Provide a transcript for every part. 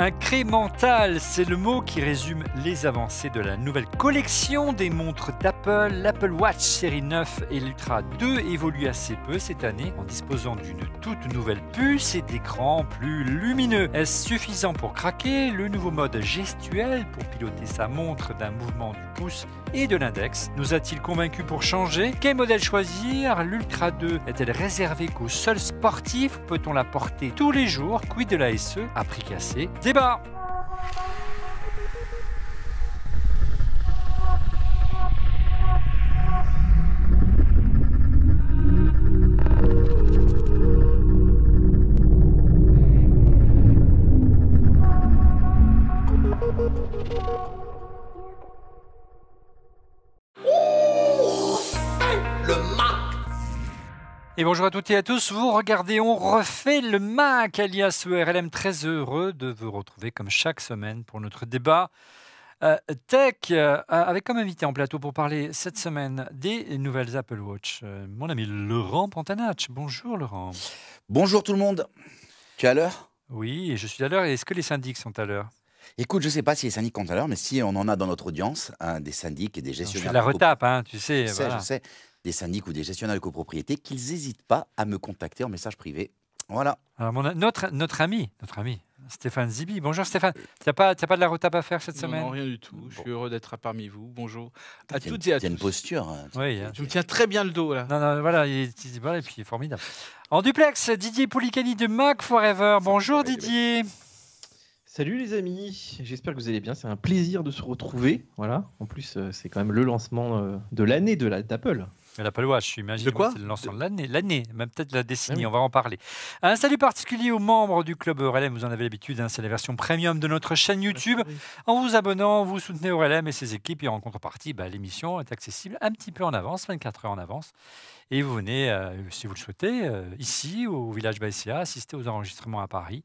Incrémental, c'est le mot qui résume les avancées de la nouvelle collection des montres d'Apple. L'Apple Watch série 9 et l'Ultra 2 évoluent assez peu cette année en disposant d'une toute nouvelle puce et d'écran plus lumineux. Est-ce suffisant pour craquer Le nouveau mode gestuel pour piloter sa montre d'un mouvement du pouce et de l'index. Nous a-t-il convaincu pour changer Quel modèle choisir L'Ultra 2 est-elle réservée qu'aux seuls sportifs Peut-on la porter tous les jours Quid de la SE à prix cassé Débat Et bonjour à toutes et à tous, vous regardez On refait le MAC alias RLM, très heureux de vous retrouver comme chaque semaine pour notre débat euh, tech euh, avec comme invité en plateau pour parler cette semaine des nouvelles Apple Watch, euh, mon ami Laurent Pantanach. Bonjour Laurent. Bonjour tout le monde. Tu es à l'heure Oui, je suis à l'heure. Est-ce que les syndics sont à l'heure Écoute, je ne sais pas si les syndics sont à l'heure, mais si on en a dans notre audience, des syndics et des gestionnaires. Je la retape, hein, tu sais. Je sais, je sais des syndics ou des gestionnaires de copropriété qu'ils n'hésitent pas à me contacter en message privé. Voilà. Alors, notre, notre ami, notre ami, Stéphane Zibi. Bonjour Stéphane. Euh, tu n'as pas, pas de la retape à faire cette semaine Non, rien du tout. Je suis heureux d'être parmi vous. Bonjour à toutes et à tous. Tu as une posture. Hein. Oui, hein. je me tiens très bien le dos là. Non, non, voilà, il est, formidable. En duplex, Didier Poulicani de Mac Forever. Bonjour Didier. Salut les amis, j'espère que vous allez bien. C'est un plaisir de se retrouver. Voilà. En plus, euh, c'est quand même le lancement euh, de l'année de d'Apple. L'Apple Watch, j'imagine. De quoi C'est le lancement de l'année, l'année, même peut-être la décennie, ah on va en parler. Un salut particulier aux membres du club Aurélien, vous en avez l'habitude, hein, c'est la version premium de notre chaîne bah, YouTube. En vous abonnant, vous soutenez Aurélien et ses équipes, et en contrepartie, bah, l'émission est accessible un petit peu en avance, 24 heures en avance. Et vous venez, euh, si vous le souhaitez, euh, ici, au village Baïsia, assister aux enregistrements à Paris.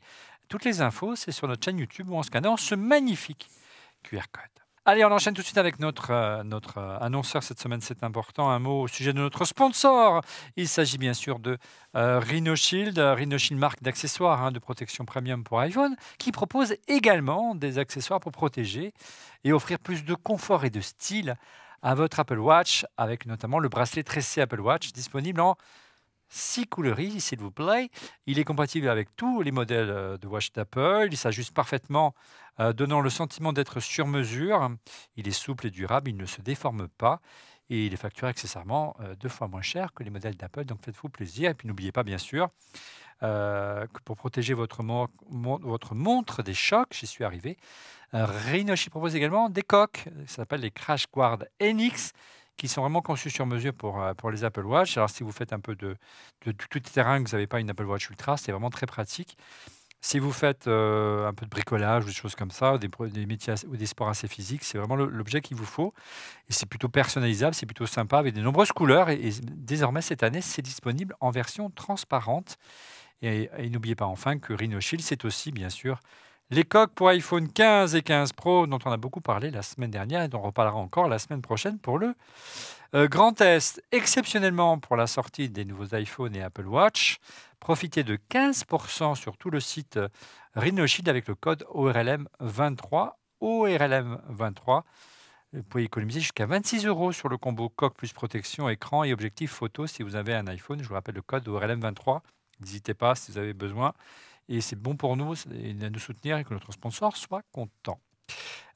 Toutes les infos, c'est sur notre chaîne YouTube ou en scannant ce magnifique QR code. Allez, on enchaîne tout de suite avec notre, euh, notre euh, annonceur cette semaine, c'est important. Un mot au sujet de notre sponsor. Il s'agit bien sûr de euh, Shield, RhinoShield, RhinoShield marque d'accessoires hein, de protection premium pour iPhone, qui propose également des accessoires pour protéger et offrir plus de confort et de style à votre Apple Watch, avec notamment le bracelet tressé Apple Watch disponible en six couleries, s'il vous plaît. Il est compatible avec tous les modèles euh, de watch d'Apple. Il s'ajuste parfaitement, euh, donnant le sentiment d'être sur mesure. Il est souple et durable, il ne se déforme pas. Et il est facturé accessoirement euh, deux fois moins cher que les modèles d'Apple. Donc faites-vous plaisir. Et puis n'oubliez pas, bien sûr, que pour protéger votre, votre montre des chocs, j'y suis arrivé, Rhinoshi propose également des coques. Ça s'appelle les Crash Guard NX qui sont vraiment conçus sur mesure pour, euh, pour les Apple Watch. Alors, si vous faites un peu de, de, tout terrain, que vous n'avez pas une Apple Watch Ultra, c'est vraiment très pratique. Si vous faites euh, un peu de bricolage ou des choses comme ça, ou des, ou des sports assez physiques, c'est vraiment l'objet qu'il vous faut. Et c'est plutôt personnalisable, c'est plutôt sympa, avec de nombreuses couleurs. Et, désormais, cette année, c'est disponible en version transparente. Et, et n'oubliez pas enfin que Rhino Shield, c'est aussi, bien sûr, les coques pour iPhone 15 et 15 Pro, dont on a beaucoup parlé la semaine dernière et dont on reparlera encore la semaine prochaine pour le euh, Grand Test. Exceptionnellement pour la sortie des nouveaux iPhone et Apple Watch, profitez de 15% sur tout le site euh, Rhinoshield avec le code ORLM23. ORLM23. Vous pouvez économiser jusqu'à 26 euros sur le combo coque plus protection, écran et objectif photo si vous avez un iPhone. Je vous rappelle le code ORLM23. N'hésitez pas si vous avez besoin. Et c'est bon pour nous de nous soutenir et que notre sponsor soit content.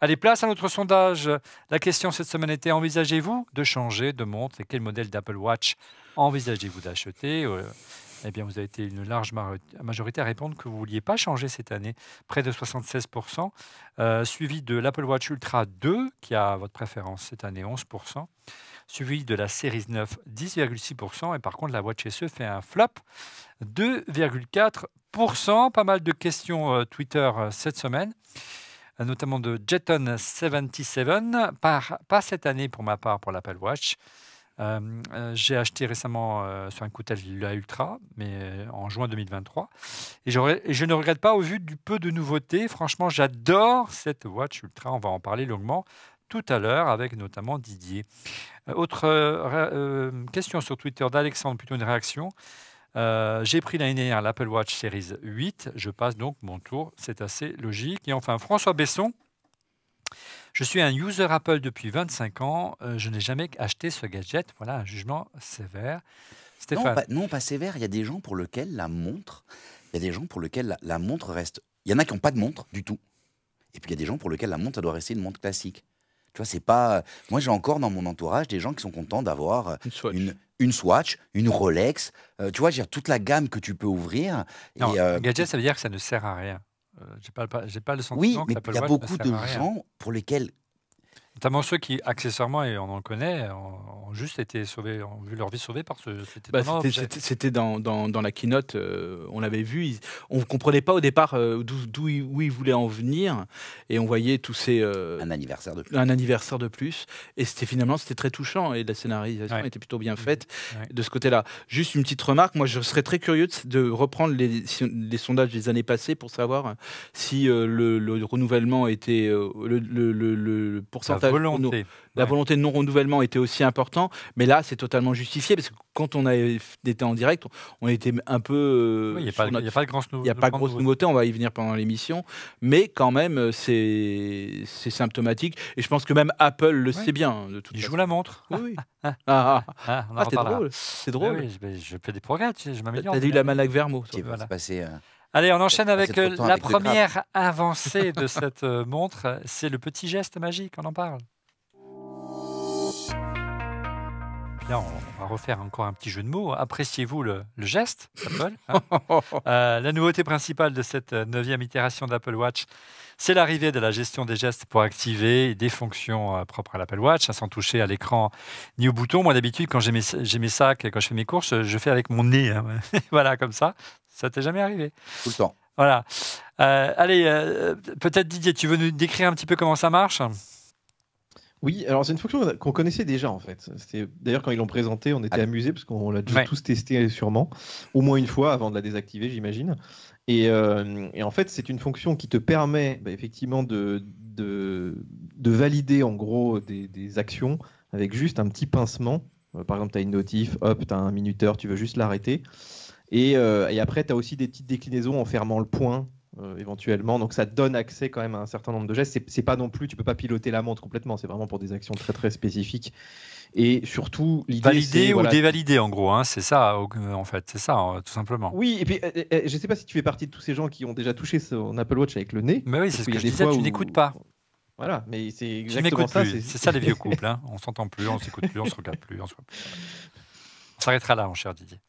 Allez, place à notre sondage. La question cette semaine était envisagez-vous de changer de montre et quel modèle d'Apple Watch envisagez-vous d'acheter euh, Eh bien, vous avez été une large majorité à répondre que vous ne vouliez pas changer cette année, près de 76%, euh, suivi de l'Apple Watch Ultra 2, qui a votre préférence cette année, 11% suivi de la série 9, 10,6%. Et par contre, la Watch SE fait un flop, 2,4%. Pas mal de questions euh, Twitter euh, cette semaine euh, notamment de Jeton77, pas cette année pour ma part pour l'Apple Watch. j'ai acheté récemment sur un coup de la Ultra, mais en juin 2023. Et, et, je ne regrette pas au vu du peu de nouveautés. Franchement, j'adore cette Watch Ultra. On va en parler longuement tout à l'heure avec notamment Didier. Euh, autre euh, euh, question sur Twitter d'Alexandre, plutôt une réaction. j'ai pris l'année dernière l'Apple Watch Series 8, je passe donc mon tour, c'est assez logique. Et enfin, François Besson, je suis un user Apple depuis 25 ans, je n'ai jamais acheté ce gadget, voilà un jugement sévère. Stéphane. Non, pas, sévère, il y a des gens pour lesquels la montre, il y a des gens pour lesquels la, montre reste... Il y en a qui n'ont pas de montre du tout. Et puis il y a des gens pour lesquels la montre, doit rester une montre classique. Tu vois, c'est pas. Euh, moi, j'ai encore dans mon entourage des gens qui sont contents d'avoir euh, une, une Swatch, une Rolex, euh, tu vois, j'ai toute la gamme que tu peux ouvrir. Non, gadget, ça veut dire que ça ne sert à rien. Je j'ai pas, j'ai pas, le sentiment. Oui, mais il y a beaucoup de gens pour lesquels Notamment ceux qui, accessoirement, et on en connaît, ont, juste été sauvés, ont vu leur vie sauvée par ce. Bah, c'était dans, dans, la keynote, euh, on l'avait vu. on ne comprenait pas au départ euh, d'où ils, voulaient en venir, et on voyait tous ces. Euh, un anniversaire de plus. Un anniversaire de plus, et c'était finalement c'était très touchant, et la scénarisation était plutôt bien faite de ce côté-là. Juste une petite remarque, moi je serais très curieux de, reprendre les, sondages des années passées pour savoir si le, renouvellement était le, le pourcentage la volonté de non-renouvellement était aussi important, mais là, c'est totalement justifié parce que quand on a en direct, on était un peu. Euh, il n'y a, pas de, a grosse nouveauté. on va y venir pendant l'émission, mais quand même, euh, c'est symptomatique. Et je pense que même Apple le sait bien. Hein, de toute Il joue la montre. Oui. Ah, ah, ah, c'est drôle. C'est drôle. je, fais des progrès, tu je m'améliore. T'as eu la Manac Vermo. Passé, Allez, on enchaîne avec euh, la première avancée de cette euh, montre. C'est le petit geste magique, on en parle. Là, on va refaire encore un petit jeu de mots. Appréciez-vous le, geste, Apple hein euh, La nouveauté principale de cette neuvième itération d'Apple Watch, c'est l'arrivée de la gestion des gestes pour activer des fonctions propres à l'Apple Watch, hein, sans toucher à l'écran ni au bouton. Moi, d'habitude, quand j'ai mes, mes, sacs, quand je fais mes courses, je fais avec mon nez. Hein, voilà, comme ça. Ça t'est jamais arrivé Tout le temps. Voilà. Euh, allez, euh, peut-être Didier, tu veux nous décrire un petit peu comment ça marche oui, alors c'est une fonction qu'on connaissait déjà en fait. D'ailleurs, quand ils l'ont présenté, on était amusé ah. amusés parce qu'on l'a tous testé sûrement, au moins une fois avant de la désactiver, j'imagine. Et, euh, en fait, c'est une fonction qui te permet bah, effectivement de, de, valider en gros des, des, actions avec juste un petit pincement. Par exemple, tu as une notif, hop, tu as un minuteur, tu veux juste l'arrêter. Euh, et, après, tu as aussi des petites déclinaisons en fermant le point. Euh, éventuellement, donc ça donne accès quand même à un certain nombre de gestes. C'est pas non plus, tu peux pas piloter la montre complètement. C'est vraiment pour des actions très très spécifiques et surtout l'idée valider ou dévalider en gros hein, c'est ça euh, en fait c'est ça hein, tout simplement oui et puis je sais pas si tu fais partie de tous ces gens qui ont déjà touché son Apple Watch avec le nez mais oui c'est ce que je disais tu n'écoutes pas voilà mais c'est exactement ça c'est ça les vieux couples hein. on s'entend plus on s'écoute plus on se regarde plus on s'arrêtera là mon cher Didier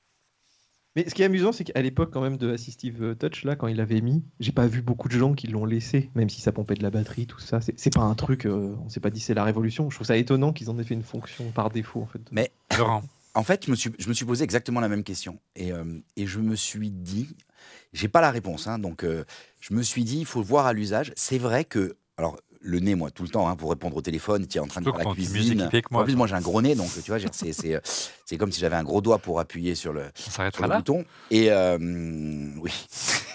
mais ce qui est amusant, c'est qu'à l'époque, quand même, de Assistive euh, Touch, là, quand il l'avait mis, j'ai pas vu beaucoup de gens qui l'ont laissé, même si ça pompait de la batterie, tout ça. C'est pas un truc, euh, on s'est pas dit c'est la révolution. Je trouve ça étonnant qu'ils en aient fait une fonction par défaut, en fait. Mais en fait, je me, suis, je me suis posé exactement la même question. Et, euh, et je me suis dit, j'ai pas la réponse, hein, donc je me suis dit, il faut voir à l'usage. C'est vrai que, alors, le nez, moi, tout le temps, hein, pour répondre au téléphone, tu es en train de faire la cuisine. Moi, en plus, moi, j'ai un gros nez, donc tu vois, euh, c'est comme si j'avais un gros doigt pour appuyer sur le, bouton. Et euh, oui.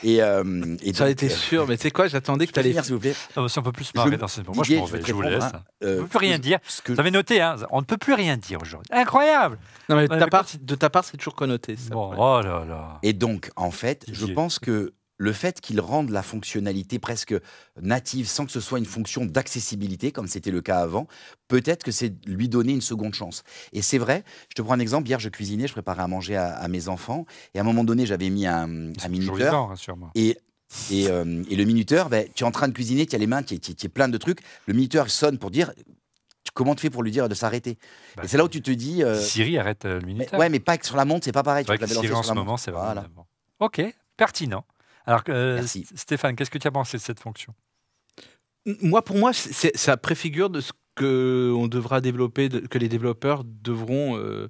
Et, euh, et ça euh, sûr, mais tu sais quoi, j'attendais que tu allais. s'il vous plaît. Ah, bah, si on peut plus parler. marrer dans ce moment, moi, je, vous laisse. Hein, on ne peut plus rien dire. Tu Vous avez noté, hein, on ne peut plus rien dire aujourd'hui. Incroyable Non, mais de ta part, c'est toujours connoté. Ça, bon, oh là là. Et donc, en fait, je pense que le fait qu'il rende la fonctionnalité presque native sans que ce soit une fonction d'accessibilité, comme c'était le cas avant, peut-être que c'est lui donner une seconde chance. Et c'est vrai, je te prends un exemple, hier je cuisinais, je préparais à manger à, mes enfants, et à un moment donné j'avais mis un, minuteur, et et, euh, et, le minuteur, ben, tu es en train de cuisiner, tu as les mains, tu es, plein de trucs. Le minuteur sonne pour dire comment tu fais pour lui dire de s'arrêter. Bah, c'est là où tu te dis. Euh, Siri arrête euh, le minuteur. ouais, mais pas sur la montre, c'est pas pareil. Tu peux la balancer en ce moment, c'est Ok, pertinent. Alors, euh, Stéphane, qu'est-ce que tu as pensé de cette fonction Moi, pour moi, ça préfigure de ce que on devra développer, que les développeurs devront euh,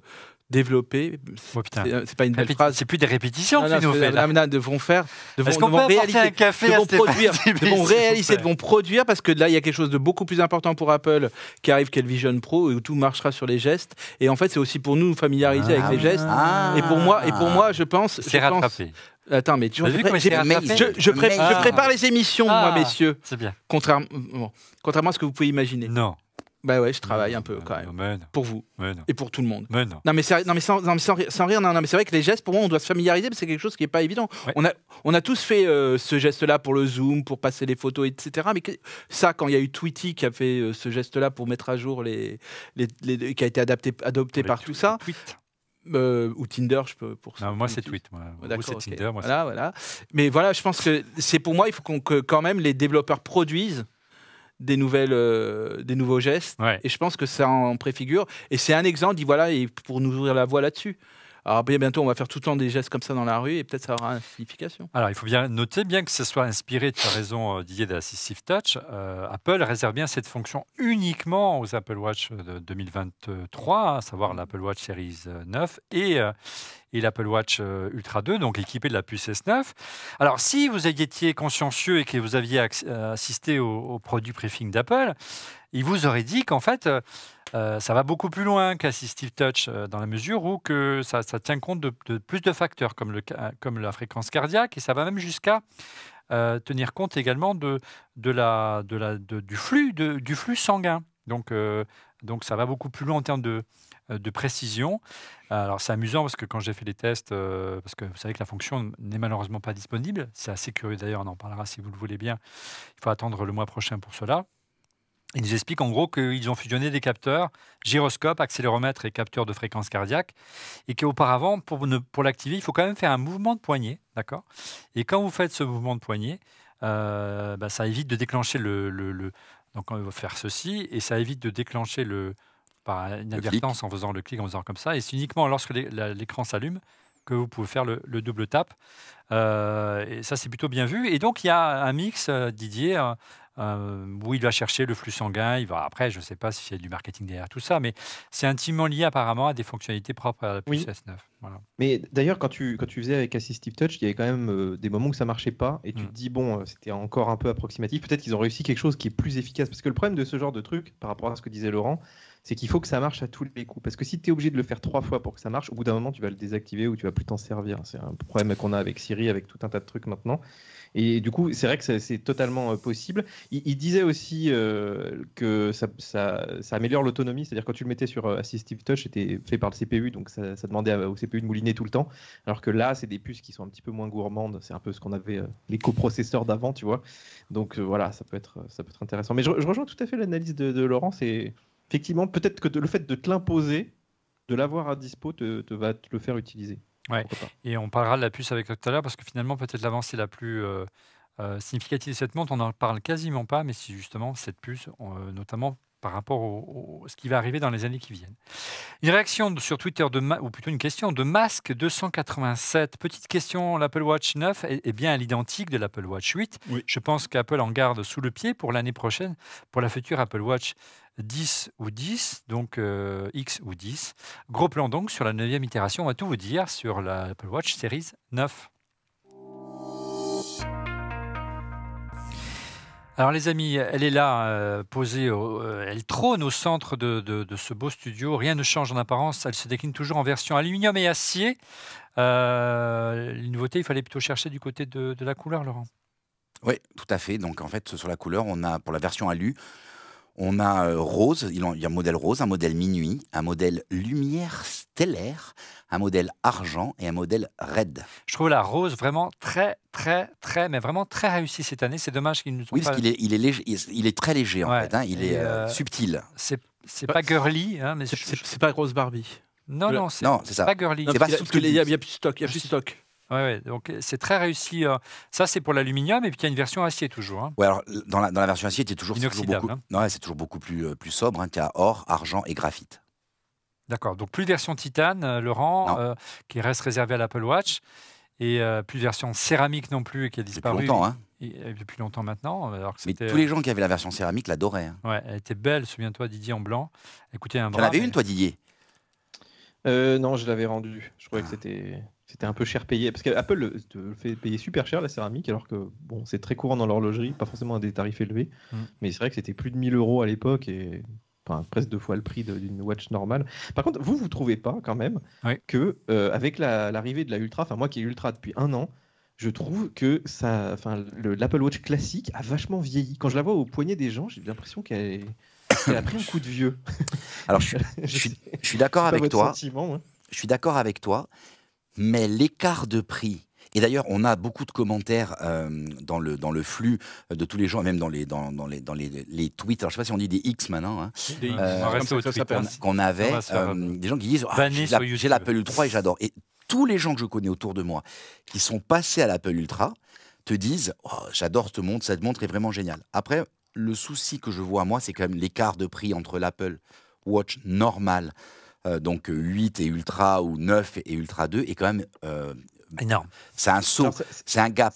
développer. Oh, euh, c'est pas une belle phrase. C'est plus des répétitions que nous fais. Là. devront faire, Est-ce qu'on peut réaliser, un café devront produire, devront réaliser, devront produire, parce que là, il y a quelque chose de beaucoup plus important pour Apple qui arrive qu'elle le Vision Pro où tout marchera sur les gestes. Et en fait, c'est aussi pour nous familiariser ah. avec les ah gestes. Ah. et pour moi, et pour moi, je pense, c'est rattrapé. Attends, mais tu vois, je, je, prépare les émissions, moi, ah, messieurs. C'est bien. Contrairement, contrairement à ce que vous pouvez imaginer. Non. Bah ouais, je travaille un peu quand même. Pour vous. et pour tout le monde. non. mais, non, mais sans, rien, non, mais c'est vrai que les gestes, pour moi, on doit se familiariser, mais c'est quelque chose qui n'est pas évident. On, a, on a tous fait euh, ce geste-là pour le Zoom, pour passer les photos, etc. Mais ça, quand il y a eu Tweety qui a fait euh, ce geste-là pour mettre à jour les, les, qui a été adapté, adopté par tout ça. Euh, ou Tinder, je peux pour ça. moi, c'est Tweet. Moi, c'est Tinder. voilà, voilà. Mais voilà, je pense que c'est pour moi, il faut que quand même les développeurs produisent des nouvelles, euh, des nouveaux gestes. Et je pense que ça en préfigure. Et c'est un exemple. Dit voilà, et pour nous ouvrir la voie là-dessus. Alors bientôt, on va faire tout le temps des gestes comme ça dans la rue et peut-être ça aura une signification. Alors il faut bien noter, bien que ce soit inspiré, de euh, la raison d'idée de touch, euh, Apple réserve bien cette fonction uniquement aux Apple Watch de 2023, hein, à savoir mm. l'Apple Watch Series 9 euh, et, l'Apple Watch Ultra 2, donc équipé de la puce S9. Alors si vous étiez consciencieux et que vous aviez assisté au, au produit briefing d'Apple, il vous aurait dit qu'en fait, euh, euh, ça va beaucoup plus loin qu'assistive touch, euh, dans la mesure où que ça, tient compte de, plus de facteurs, comme, le, comme la fréquence cardiaque, et ça va même jusqu'à tenir compte également de, de la, du, flux, du flux sanguin. Donc, donc ça va beaucoup plus loin en termes de, de précision. Alors c'est amusant parce que quand j'ai fait les tests, parce que vous savez que la fonction n'est malheureusement pas disponible, c'est assez curieux d'ailleurs, on en parlera si vous le voulez bien, il faut attendre le mois prochain pour cela. Ils nous expliquent en gros qu'ils ont fusionné des capteurs, gyroscope, accéléromètre et capteur de fréquence cardiaque, et qu'auparavant, pour, pour l'activer, il faut quand même faire un mouvement de poignet, d'accord Et quand vous faites ce mouvement de poignet, euh, bah, ça évite de déclencher le, donc on va faire ceci, et ça évite de déclencher le par inadvertance en faisant le clic, en faisant comme ça. Et c'est uniquement lorsque l'écran s'allume que vous pouvez faire le, double tap. Euh, et ça, c'est plutôt bien vu. Et donc, il y a un mix, euh, Didier, euh, où il va chercher le flux sanguin. Il va après, je ne sais pas s'il y a du marketing derrière tout ça, mais c'est intimement lié apparemment à des fonctionnalités propres à la puce S9. Mais d'ailleurs, quand tu, quand tu faisais avec Assistive Touch, il y avait quand même euh, des moments où ça marchait pas, et tu mm. te dis bon, euh, c'était encore un peu approximatif. Peut-être qu'ils ont réussi quelque chose qui est plus efficace, parce que le problème de ce genre de truc, par rapport à ce que disait Laurent, c'est qu'il faut que ça marche à tous les coups. Parce que si tu es obligé de le faire trois fois pour que ça marche, au bout d'un moment, tu vas le désactiver ou tu vas plus t'en servir. C'est un problème qu'on a avec Siri, avec tout un tas de trucs maintenant. Et du coup, c'est vrai que c'est totalement euh, possible. Il, disait aussi euh, que ça, améliore l'autonomie, cest à dire quand tu le mettais sur euh, Assistive Touch, c'était fait par le CPU, donc ça, demandait au CPU de mouliner tout le temps. Alors que là, c'est des puces qui sont un petit peu moins gourmandes. C'est un peu ce qu'on avait euh, les coprocesseurs d'avant, tu vois. Donc voilà, ça peut être, ça peut être intéressant. Mais je, rejoins tout à fait l'analyse de, de Laurent. C'est effectivement, peut-être que le fait de te l'imposer, de l'avoir à dispo, te, va te le faire utiliser. Ouais. Et on parlera de la puce avec tout à l'heure, parce que finalement, peut-être l'avancée la plus euh, euh, significative de cette montre, on n'en parle quasiment pas, mais c'est justement cette puce, euh, notamment par rapport à ce qui va arriver dans les années qui viennent. Une réaction sur Twitter, de, ou plutôt une question de Masque 287. Petite question, l'Apple Watch 9 est, bien à l'identique de l'Apple Watch 8. Je pense qu'Apple en garde sous le pied pour l'année prochaine, pour la future Apple Watch 10 ou 10, donc euh, X ou 10. Gros plan donc sur la neuvième itération, on va tout vous dire sur la Apple Watch Series 9. Alors les amis, elle est là, euh, posée, euh, elle trône au centre de, ce beau studio. Rien ne change en apparence, elle se décline toujours en version aluminium et acier. Euh, les nouveautés, il fallait plutôt chercher du côté de, de la couleur, Laurent. Oui, tout à fait. Donc en fait, sur la couleur, on a pour la version alu, on a euh, rose, il y a un modèle rose, un modèle minuit, un modèle lumière stellaire, un modèle argent et un modèle raide. Je trouve la rose vraiment très, très, très, mais vraiment très réussie cette année. C'est dommage qu'il nous. Oui, parce qu'il est, il est, très léger en fait. Hein. il est euh, euh, subtil. C'est, bah, pas girly, hein, mais c'est, pas grosse Barbie. Non, non, c'est, pas girly. C'est pas il y a, plus de stock. Ouais, donc euh, c'est très réussi. Euh, ça, c'est pour l'aluminium, et puis il y a une version acier toujours. Hein. alors dans la, version acier, c'est toujours, toujours, beaucoup, hein. toujours beaucoup plus, euh, plus sobre. Hein, tu or, argent et graphite. D'accord, donc plus version titane, Laurent, qui reste réservée à l'Apple Watch, et plus de version céramique non plus, qui a disparu. Depuis longtemps, hein. depuis longtemps maintenant. Mais tous les gens qui avaient la version céramique l'adoraient. Hein. elle était belle, souviens-toi, Didier en blanc. Écoutez, un Tu en avais une, toi, Didier Non, je l'avais rendue. Je croyais que ah. c'était c'était un peu cher payé. Parce qu'Apple te fait payer super cher la céramique, alors que bon, c'est très courant dans l'horlogerie, pas forcément à des tarifs élevés. Mm. Mais c'est vrai que c'était plus de 1000 euros à l'époque et enfin, presque deux fois le prix d'une watch normale. Par contre, vous, vous trouvez pas quand même que euh, avec l'arrivée de la Ultra, enfin moi qui ai Ultra depuis un an, je trouve que ça, enfin, l'Apple Watch classique a vachement vieilli. Quand je la vois au poignet des gens, j'ai l'impression qu'elle a pris un coup de vieux. Alors je, hein. je suis, d'accord avec toi. Je suis d'accord avec toi mais l'écart de prix et d'ailleurs, on a beaucoup de commentaires euh, dans, le, dans le flux de tous les gens, même dans les, dans, les, tweets. je ne sais pas si on dit des X maintenant. Qu'on avait. Euh, euh, des gens qui disent ah, J'ai l'Apple Ultra et j'adore. Et tous les gens que je connais autour de moi qui sont passés à l'Apple Ultra te disent oh, J'adore cette montre, cette montre est vraiment géniale. Après, le souci que je vois, à moi, c'est quand même l'écart de prix entre l'Apple Watch normal euh, donc 8 euh, et Ultra ou 9 et Ultra 2 est quand même euh, énorme. C'est un saut, c'est un gap.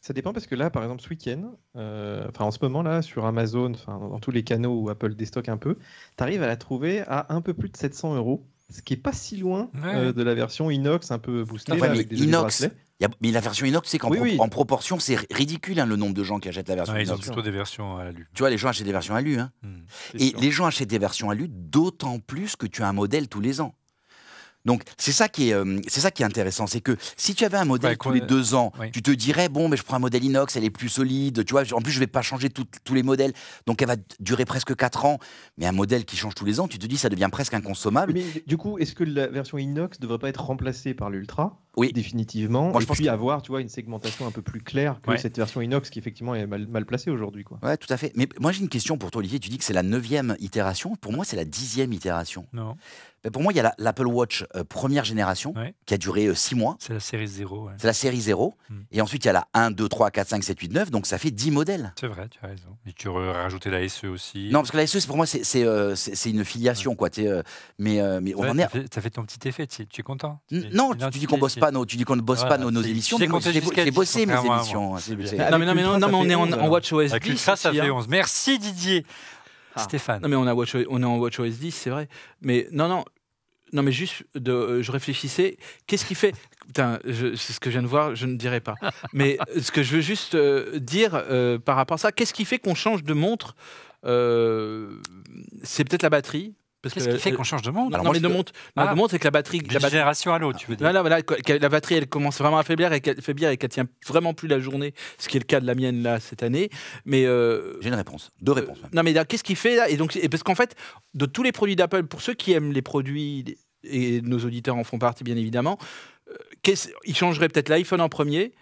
Ça dépend parce que là, par exemple, ce week-end, enfin en ce moment là, sur Amazon, enfin dans tous les canaux où Apple déstocke un peu, tu arrives à la trouver à un peu plus de 700 euros, ce qui est pas si loin de la version inox un peu boostée. avec des inox, mais la version inox, c'est qu'en proportion, c'est ridicule hein, le nombre de gens qui achètent la version inox. Ils ont plutôt des versions euh, à Tu vois, les gens achètent des versions à lu. Hein. Hmm, et les gens achètent des versions à d'autant plus que tu as un modèle tous les ans. Donc c'est ça qui est euh, c'est ça qui est intéressant, c'est que si tu avais un modèle tous les deux ans, tu te dirais bon mais je prends un modèle inox, elle est plus solide, tu vois. En plus je ne vais pas changer tous les modèles, donc elle va durer presque quatre ans. Mais un modèle qui change tous les ans, tu te dis ça devient presque inconsommable. Mais du coup, est-ce que la version inox ne devrait pas être remplacée par l'ultra oui. définitivement. et je puis avoir, tu vois, une segmentation un peu plus claire que cette version inox qui effectivement est mal, mal placée aujourd'hui. Quoi. Ouais, tout à fait. Mais moi j'ai une question pour toi, Olivier. Tu dis que c'est la neuvième itération. Pour moi, c'est la dixième itération. Non. Mais ben, pour moi, il y a l'Apple Watch euh, première génération qui a duré euh, six mois. C'est la série 0. C'est la série 0. Mm. Et ensuite, il y a la 1, 2, 3, 4, 5, 7, 8, 9. Donc ça fait dix modèles. C'est vrai, tu as raison. Et tu rajouté la SE aussi. Non, parce que la SE, pour moi, c'est, c'est euh, une filiation. Quoi. Es, mais, mais on en est... ça, fait, ton petit effet. Tu, es content Non, tu dis qu'on bosse tu dis qu'on ne bosse pas nos, nos émissions. J'ai bossé mes émissions. Non, hein, ah, mais non, mais on est en Watch OS. 10 ça fait 11. Merci Didier. Ah. Stéphane. Non, mais on, a on est en WatchOS 10, c'est vrai. Mais non, non. Non, mais juste, euh, je réfléchissais. Qu'est-ce qui fait. Putain, c'est ce que je viens de voir, je ne dirai pas. Mais ce que je veux juste euh, dire euh, par rapport à ça, qu'est-ce qui fait qu'on change de montre C'est peut-être la batterie, Qu'est-ce qui fait euh, qu'on change de monde Non, les de c'est que la batterie, la génération à l'eau. tu veux dire. Ah, la batterie, elle commence vraiment à faiblir et qu'elle ne et tient vraiment plus la journée, ce qui est le cas de la mienne là cette année. Mais euh, j'ai une réponse, deux réponses. Euh, non, mais qu'est-ce qui fait Et donc, parce qu'en fait, de tous les produits d'Apple, pour ceux qui aiment les produits et nos auditeurs en font partie bien évidemment, ils changeraient peut-être l'iPhone en premier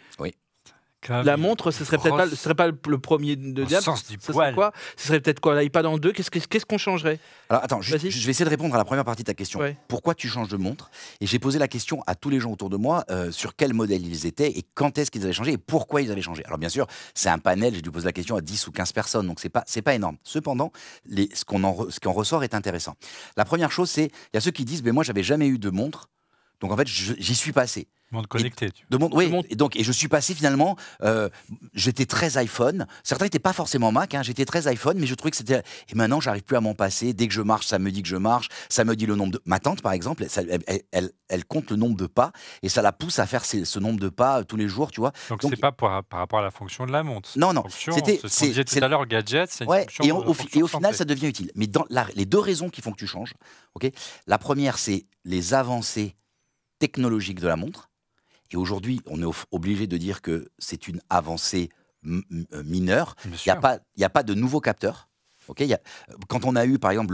la montre, ce serait peut-être pas, serait pas le premier de diable. ce serait quoi Ce serait peut-être quoi L'iPad en deux Qu'est-ce qu'on changerait Alors attends, je, vais essayer de répondre à la première partie de ta question. Pourquoi tu changes de montre Et j'ai posé la question à tous les gens autour de moi euh, sur quel modèle ils étaient et quand est-ce qu'ils avaient changé et pourquoi ils avaient changé. Alors bien sûr, c'est un panel, j'ai dû poser la question à 10 ou 15 personnes, donc c'est pas pas énorme. Cependant, ce qu'on ressort est intéressant. La première chose, c'est il y a ceux qui disent mais moi j'avais jamais eu de montre. Donc en fait, j'y suis passé. Et, de monde, oui. Et donc, et je suis passé finalement, euh, j'étais très iPhone. Certains n'étaient pas forcément Mac, hein, j'étais très iPhone, mais je trouvais que c'était. Et maintenant, j'arrive plus à m'en passer. Dès que je marche, ça me dit que je marche. Ça me dit le nombre de. Ma tante, par exemple, elle, elle, compte le nombre de pas et ça la pousse à faire ce nombre de pas euh, tous les jours, tu vois. Donc, c'est pas par, par, rapport à la fonction de la montre. Non, non. C'était. Ce tout à l'heure, gadget, et, au, et, au, final, ça devient utile. Mais dans les deux raisons qui font que tu changes, ok. La première, c'est les avancées technologiques de la montre et aujourd'hui, on est obligé de dire que c'est une avancée mineure. Il n'y a, a, pas de nouveaux capteurs quand on a eu, par exemple,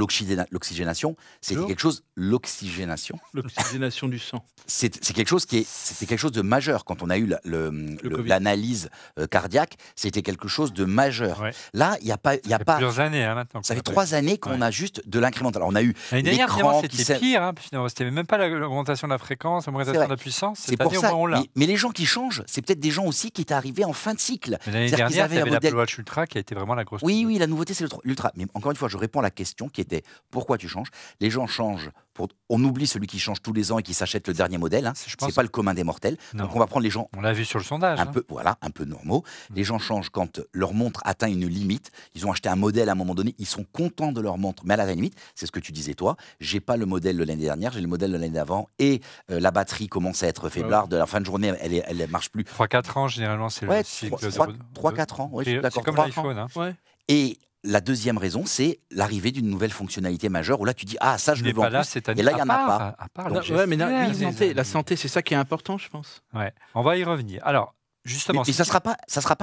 l'oxygénation, c'était quelque chose. L'oxygénation. L'oxygénation du sang. C'est quelque chose qui est, c'était quelque chose de majeur. Quand on a eu l'analyse euh, cardiaque, c'était quelque chose de majeur. Là, il n'y a pas, il a pas. Plusieurs années hein, Ça fait trois années qu'on a juste de l'incrémental. on a eu une dernière, c'était pire. Hein, c'était même pas l'augmentation de la fréquence, l'augmentation de la puissance. C'est pour ça. Mais, mais, les gens qui changent, c'est peut-être des gens aussi qui étaient arrivés en fin de cycle. L'année dernière, il y avait la Ultra qui a été vraiment la grosse. Oui, oui, la nouveauté, c'est l'Ultra. Mais encore une fois, je réponds à la question qui était pourquoi tu changes Les gens changent. Pour... On oublie celui qui change tous les ans et qui s'achète le dernier modèle. Hein. C'est pas le commun des mortels. Donc on va prendre les gens. On l'a vu sur le sondage. Un hein. peu, voilà, un peu normaux. Mm. Les gens changent quand leur montre atteint une limite. Ils ont acheté un modèle à un moment donné. Ils sont contents de leur montre, mais à la limite, c'est ce que tu disais toi. J'ai pas le modèle de l'année dernière. J'ai le modèle de l'année d'avant. Et euh, la batterie commence à être faiblarde. De la fin de journée, elle, marche plus. 3-4 ans généralement, c'est ouais, le cycle. 3-4 ans. c'est comme l'iPhone. Hein. Et la deuxième raison, c'est l'arrivée d'une nouvelle fonctionnalité majeure où là tu dis ah ça je le veux plus. Et là il y en a pas. la santé, c'est ça qui est important, je pense. Ouais. On va y revenir. Alors Justement. Et, ça ne sera, pas,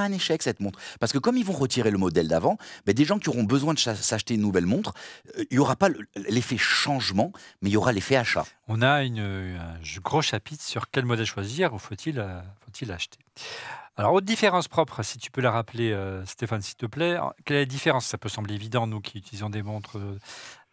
un échec, cette montre. Parce que comme ils vont retirer le modèle d'avant, ben, des gens qui auront besoin de s'acheter une nouvelle montre, euh, il n'y aura pas l'effet changement, mais il y aura l'effet achat. On a euh, un gros chapitre sur quel modèle choisir ou faut-il euh, l'acheter. acheter. Alors, autre différence propre, si tu peux la rappeler, Stéphane, s'il te plaît. Quelle est la différence Ça peut sembler évident, nous qui utilisons des montres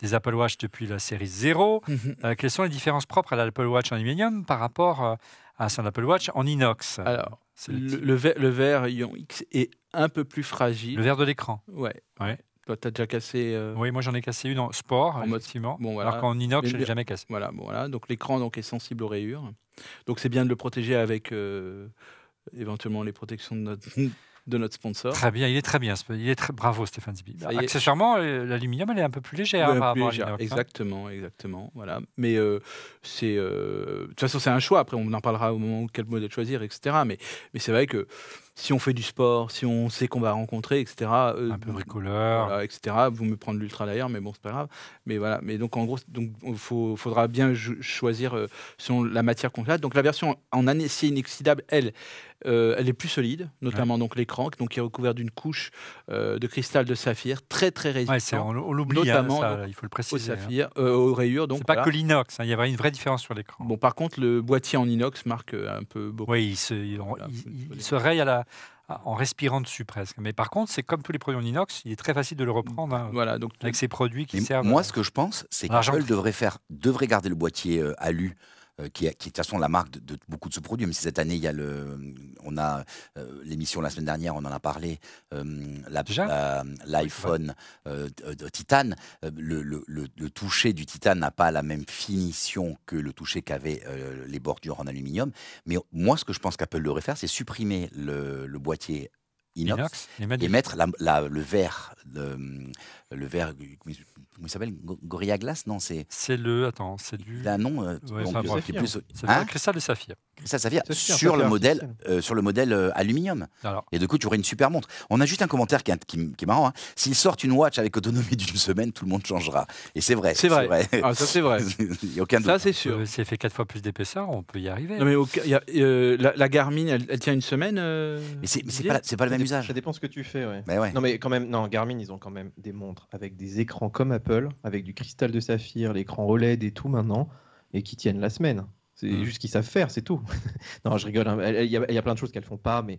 des Apple Watch depuis la série 0. Mhm. quelles sont les différences propres à l'Apple Watch en aluminium par rapport à son Apple Watch en inox Alors, le, verre ion X est un peu plus fragile. Le verre de l'écran Ouais. ouais. Toi, as déjà cassé. ouais euh, Oui, moi j'en ai cassé une en sport, en Mode... Bon, Alors qu'en inox, je l'ai jamais cassé. Voilà, voilà. Donc l'écran donc, est sensible aux rayures. Donc c'est bien de le protéger avec euh, éventuellement les protections de notre de notre sponsor. Très bien, il est très bien. Il est très... Bravo Stéphane Zibi. Accessoirement, euh, l'aluminium, elle est un peu plus légère. Peu plus légère. Hein. Exactement, exactement. Voilà. Mais euh, c'est... Euh, de toute façon, c'est un choix. Après, on en parlera au moment où quel modèle choisir, etc. Mais, mais c'est vrai que si on fait du sport, si on sait qu'on va rencontrer, etc. un peu bricoleur. etc. Vous me prendre l'ultra d'ailleurs, mais bon, c'est pas grave. Mais voilà. Mais donc, en gros, donc, faudra bien choisir selon la matière qu'on a. Donc, la version en acier inoxydable, elle, euh, elle est plus solide, notamment donc l'écran, donc qui est recouvert d'une couche euh, de cristal de saphir très très résistant. on l'oublie, hein, notamment il faut le préciser. Au hein. euh, aux rayures. Donc c'est pas que l'inox. Hein, il y avait une vraie différence sur l'écran. Bon, par contre, le boîtier en inox marque un peu beaucoup. Oui, il se, raye à la en respirant dessus presque. Mais par contre, c'est comme tous les produits en inox, il est très facile de le reprendre voilà, donc, avec ces produits qui servent. Moi, ce que je pense, c'est qu'Apple devrait, faire, devrait garder le boîtier alu. qui, est, qui, est de toute façon la marque de, de beaucoup de ce produit, même si cette année il y a le on a euh, l'émission la semaine dernière, on en a parlé, euh, l'iPhone euh, de Titan, le, toucher du Titan n'a pas la même finition que le toucher qu'avaient les bordures en aluminium. Mais moi, ce que je pense qu'Apple devrait faire, c'est supprimer le, boîtier. Inox, et, mettre le verre, le verre il s'appelle Gorilla Glass Non, c'est. C'est le. Attends, c'est du. Un nom euh, euh, hein cristal de saphir. Cristal saphir, saphir euh, sur, le modèle, sur le modèle aluminium. Et du coup, tu aurais une super montre. On a juste un commentaire qui, est, marrant. Hein. S'ils sortent une watch avec autonomie d'une semaine, tout le monde changera. Et c'est vrai. C'est vrai. Ah, ça, c'est vrai. il n'y a aucun doute. Ça, c'est sûr. Si elle fait 4 fois plus d'épaisseur, on peut y arriver. mais la, Garmin, elle, tient une semaine. mais c'est pas, pas le même usage. Ça dépend ce que tu fais. Bah non, mais quand même, non, Garmin, ils ont quand même des montres avec des écrans comme Apple avec du cristal de saphir, l'écran OLED et tout maintenant, et qui tiennent la semaine. C'est hmm. juste qu'ils savent faire, c'est tout. non, je rigole. Hein. Il y, a, plein de choses qu'elles font pas, mais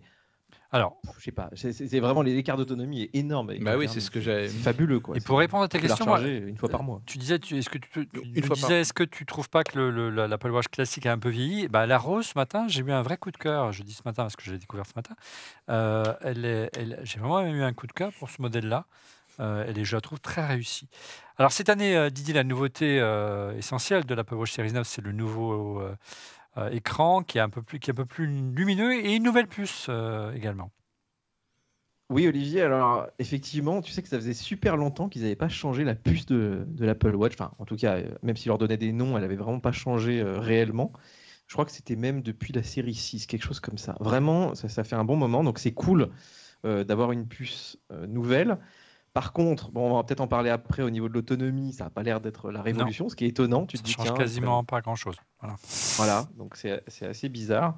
alors, je sais pas, c'est vraiment l'écart d'autonomie est énorme. Bah oui, c'est ce que j'ai. fabuleux quoi. Et pour répondre à ta question, moi, une fois par euh, mois. Tu disais, est-ce que tu, tu, est-ce que tu trouves pas que l'Apple Watch classique a un peu vieilli Bah la rose ce matin, j'ai eu un vrai coup de cœur. Je dis ce matin parce que je l'ai découvert ce matin. Euh, elle j'ai vraiment eu un coup de cœur pour ce modèle-là. Elle euh, est, je la trouve très réussie. Alors cette année, euh, Didier, la nouveauté euh, essentielle de l'Apple Watch Series 9, c'est le nouveau écran qui est, un peu plus, un peu plus lumineux et une nouvelle puce également. Oui, Olivier, alors effectivement, tu sais que ça faisait super longtemps qu'ils n'avaient pas changé la puce de, l'Apple Watch. Enfin, en tout cas, même s'ils leur donnaient des noms, elle n'avait vraiment pas changé réellement. Je crois que c'était même depuis la série 6, quelque chose comme ça. Vraiment, ça, ça fait un bon moment, donc c'est cool d'avoir une puce nouvelle. Par contre, bon, on va peut-être en parler après au niveau de l'autonomie, ça n'a pas l'air d'être la révolution, ce qui est étonnant. Tu ça te change quasiment pas grand-chose. Voilà. donc c'est assez bizarre.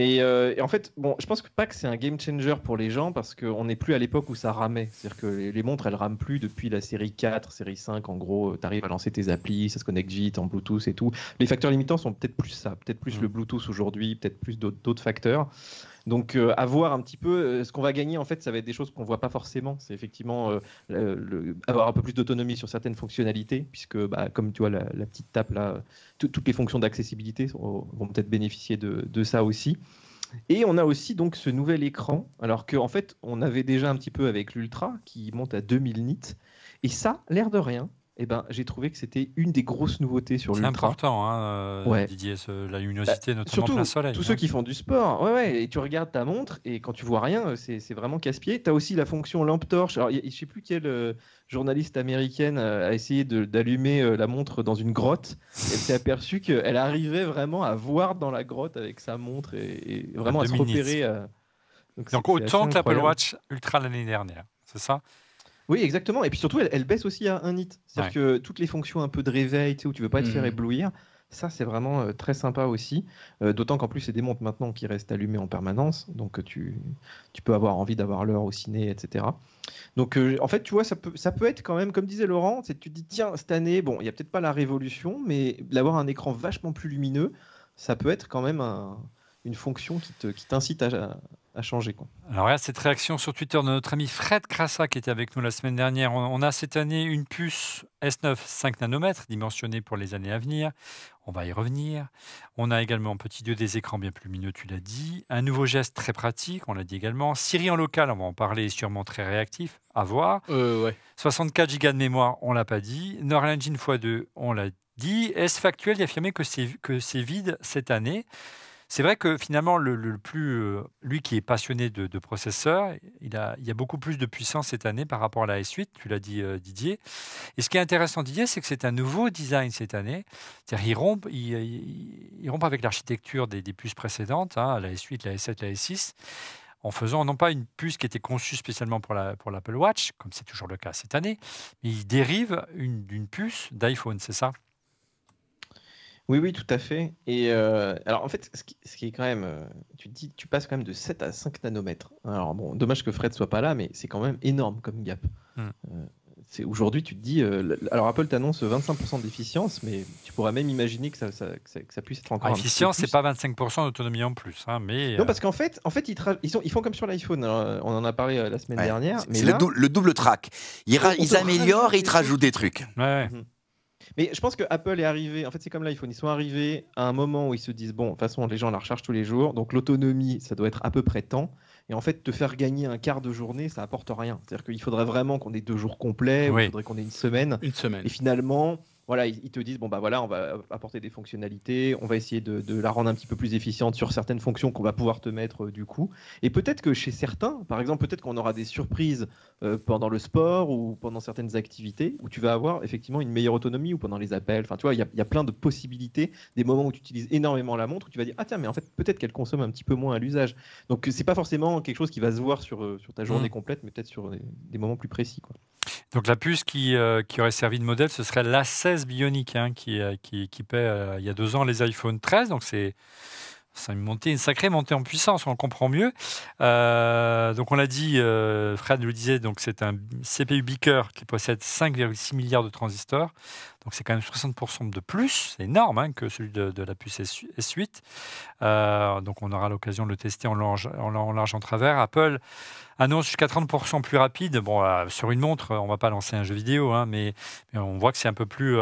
Euh, et, en fait, bon, je pense que pas que c'est un game changer pour les gens parce qu'on n'est plus à l'époque où ça ramait. C'est-à-dire que les, montres, elles rament plus depuis la série 4, série 5. En gros, euh, tu arrives à lancer tes applis, ça se connecte vite en Bluetooth et tout. Les facteurs limitants sont peut-être plus ça, peut-être plus mm. le Bluetooth aujourd'hui, peut-être plus d'autres facteurs. Donc, avoir euh, un petit peu euh, ce qu'on va gagner. En fait, ça va être des choses qu'on voit pas forcément. C'est effectivement euh, avoir un peu plus d'autonomie sur certaines fonctionnalités, puisque, bah, comme tu vois, la, petite tape là, toutes les fonctions d'accessibilité vont peut-être bénéficier de, ça aussi. Et on a aussi donc ce nouvel écran, alors qu'en fait, on avait déjà un petit peu avec l'Ultra qui monte à 2000 nits. Et ça, l'air de rien, eh ben, j'ai trouvé que c'était une des grosses nouveautés sur l'ultra. C'est important, hein, euh, Didier, la luminosité, bah, notre plein soleil. Tous hein. ceux qui font du sport, ouais, ouais, et tu regardes ta montre, et quand tu vois rien, euh, c'est vraiment casse-pied. Tu as aussi la fonction lampe-torche. Alors, je sais plus quelle euh, journaliste américaine a essayé d'allumer la montre dans une grotte. Elle s'est aperçue qu'elle arrivait vraiment à voir dans la grotte avec sa montre et, vraiment à se repérer. donc autant que l'Apple Watch Ultra l'année dernière, c'est ça oui, exactement. Et puis surtout, elle, baisse aussi à un hit. C'est-à-dire que toutes les fonctions un peu de réveil, tu sais, où tu veux pas te faire mmh. éblouir, ça, c'est vraiment euh, très sympa aussi. Euh, d'autant qu'en plus, c'est des montres maintenant qui restent allumées en permanence. Donc, euh, tu, tu peux avoir envie d'avoir l'heure au ciné, etc. Donc, en fait, tu vois, ça peut, ça peut être quand même, comme disait Laurent, tu te dis, tiens, cette année, bon, il n'y a peut-être pas la révolution, mais d'avoir un écran vachement plus lumineux, ça peut être quand même une fonction qui t'incite à, changer. Quoi. Alors regarde cette réaction sur Twitter de notre ami Fred Crassa qui était avec nous la semaine dernière. On a cette année une puce S9 5 nanomètres dimensionnée pour les années à venir. On va y revenir. On a également petit dieu, des écrans bien plus lumineux, tu l'as dit. Un nouveau geste très pratique, on l'a dit également. Siri en local, on va en parler, sûrement très réactif, à voir. 64 euh, gigas de mémoire, on l'a pas dit. Nord Engine x2, on l'a dit. Est-ce factuel d'affirmer que c'est vide cette année c'est vrai que finalement, le, plus, euh, lui qui est passionné de, processeurs, il, a, il y a beaucoup plus de puissance cette année par rapport à la S8, tu l'as dit euh, Didier. Et ce qui est intéressant Didier, c'est que c'est un nouveau design cette année. C'est-à-dire ils rompent, il avec l'architecture des, puces précédentes, hein, la S8, la S7, la S6 en faisant non pas une puce qui était conçue spécialement pour l'Apple Watch, comme c'est toujours le cas cette année, mais il dérive d'une puce d'iPhone, c'est ça oui, oui, tout à fait. Et euh, alors, en fait, ce qui, est quand même, euh, tu dis, tu passes quand même de 7 à 5 nanomètres. Alors, bon, dommage que Fred soit pas là, mais c'est quand même énorme comme gap. Hmm. Euh, c'est Aujourd'hui, tu te dis, alors Apple t'annonce 25% d'efficience, mais tu pourrais même imaginer que ça, puisse être encore. Ah, efficience, c'est pas 25% d'autonomie en plus. Hein, mais, Non, parce qu'en fait, en fait ils, ils, font comme sur l'iPhone. Hein. On en a parlé la semaine dernière. mais le, double track. Ils, améliorent et ils te rajoutent des trucs. Ouais. Mhm. Mais je pense que Apple est arrivé, en fait c'est comme l'iPhone, ils sont arrivés à un moment où ils se disent, bon, de toute façon les gens la rechargent tous les jours, donc l'autonomie, ça doit être à peu près temps. Et en fait, te faire gagner un quart de journée, ça apporte rien. C'est-à-dire qu'il faudrait vraiment qu'on ait deux jours complets, il faudrait qu'on ait une semaine. Une semaine. Et finalement, voilà, ils, te disent bon bah voilà, on va apporter des fonctionnalités, on va essayer de, la rendre un petit peu plus efficiente sur certaines fonctions qu'on va pouvoir te mettre euh, du coup. Et peut-être que chez certains, par exemple, peut-être qu'on aura des surprises euh, pendant le sport ou pendant certaines activités où tu vas avoir effectivement une meilleure autonomie ou pendant les appels. Enfin, tu vois, il y, a plein de possibilités, des moments où tu utilises énormément la montre où tu vas dire ah tiens mais en fait peut-être qu'elle consomme un petit peu moins à l'usage. Donc c'est pas forcément quelque chose qui va se voir sur, euh, ta journée mmh. complète, mais peut-être sur des, des moments plus précis quoi. Donc la puce euh, qui, aurait servi de modèle, ce serait l'A16 Bionic, hein, qui, euh, qui équipait euh, il y a deux ans les iPhone 13. Donc c'est une, une sacrée montée en puissance, on le comprend mieux. donc on l'a dit, Fred le disait, c'est un CPU Beaker qui possède 5,6 milliards de transistors. Donc c'est quand même 60% de plus, c'est énorme hein, que celui de, la puce S8. Euh, donc on aura l'occasion de le tester en large, en, travers. Apple annonce jusqu'à 30% plus rapide. Bon, euh, sur une montre, on ne va pas lancer un jeu vidéo, hein, mais, on voit que c'est un peu plus,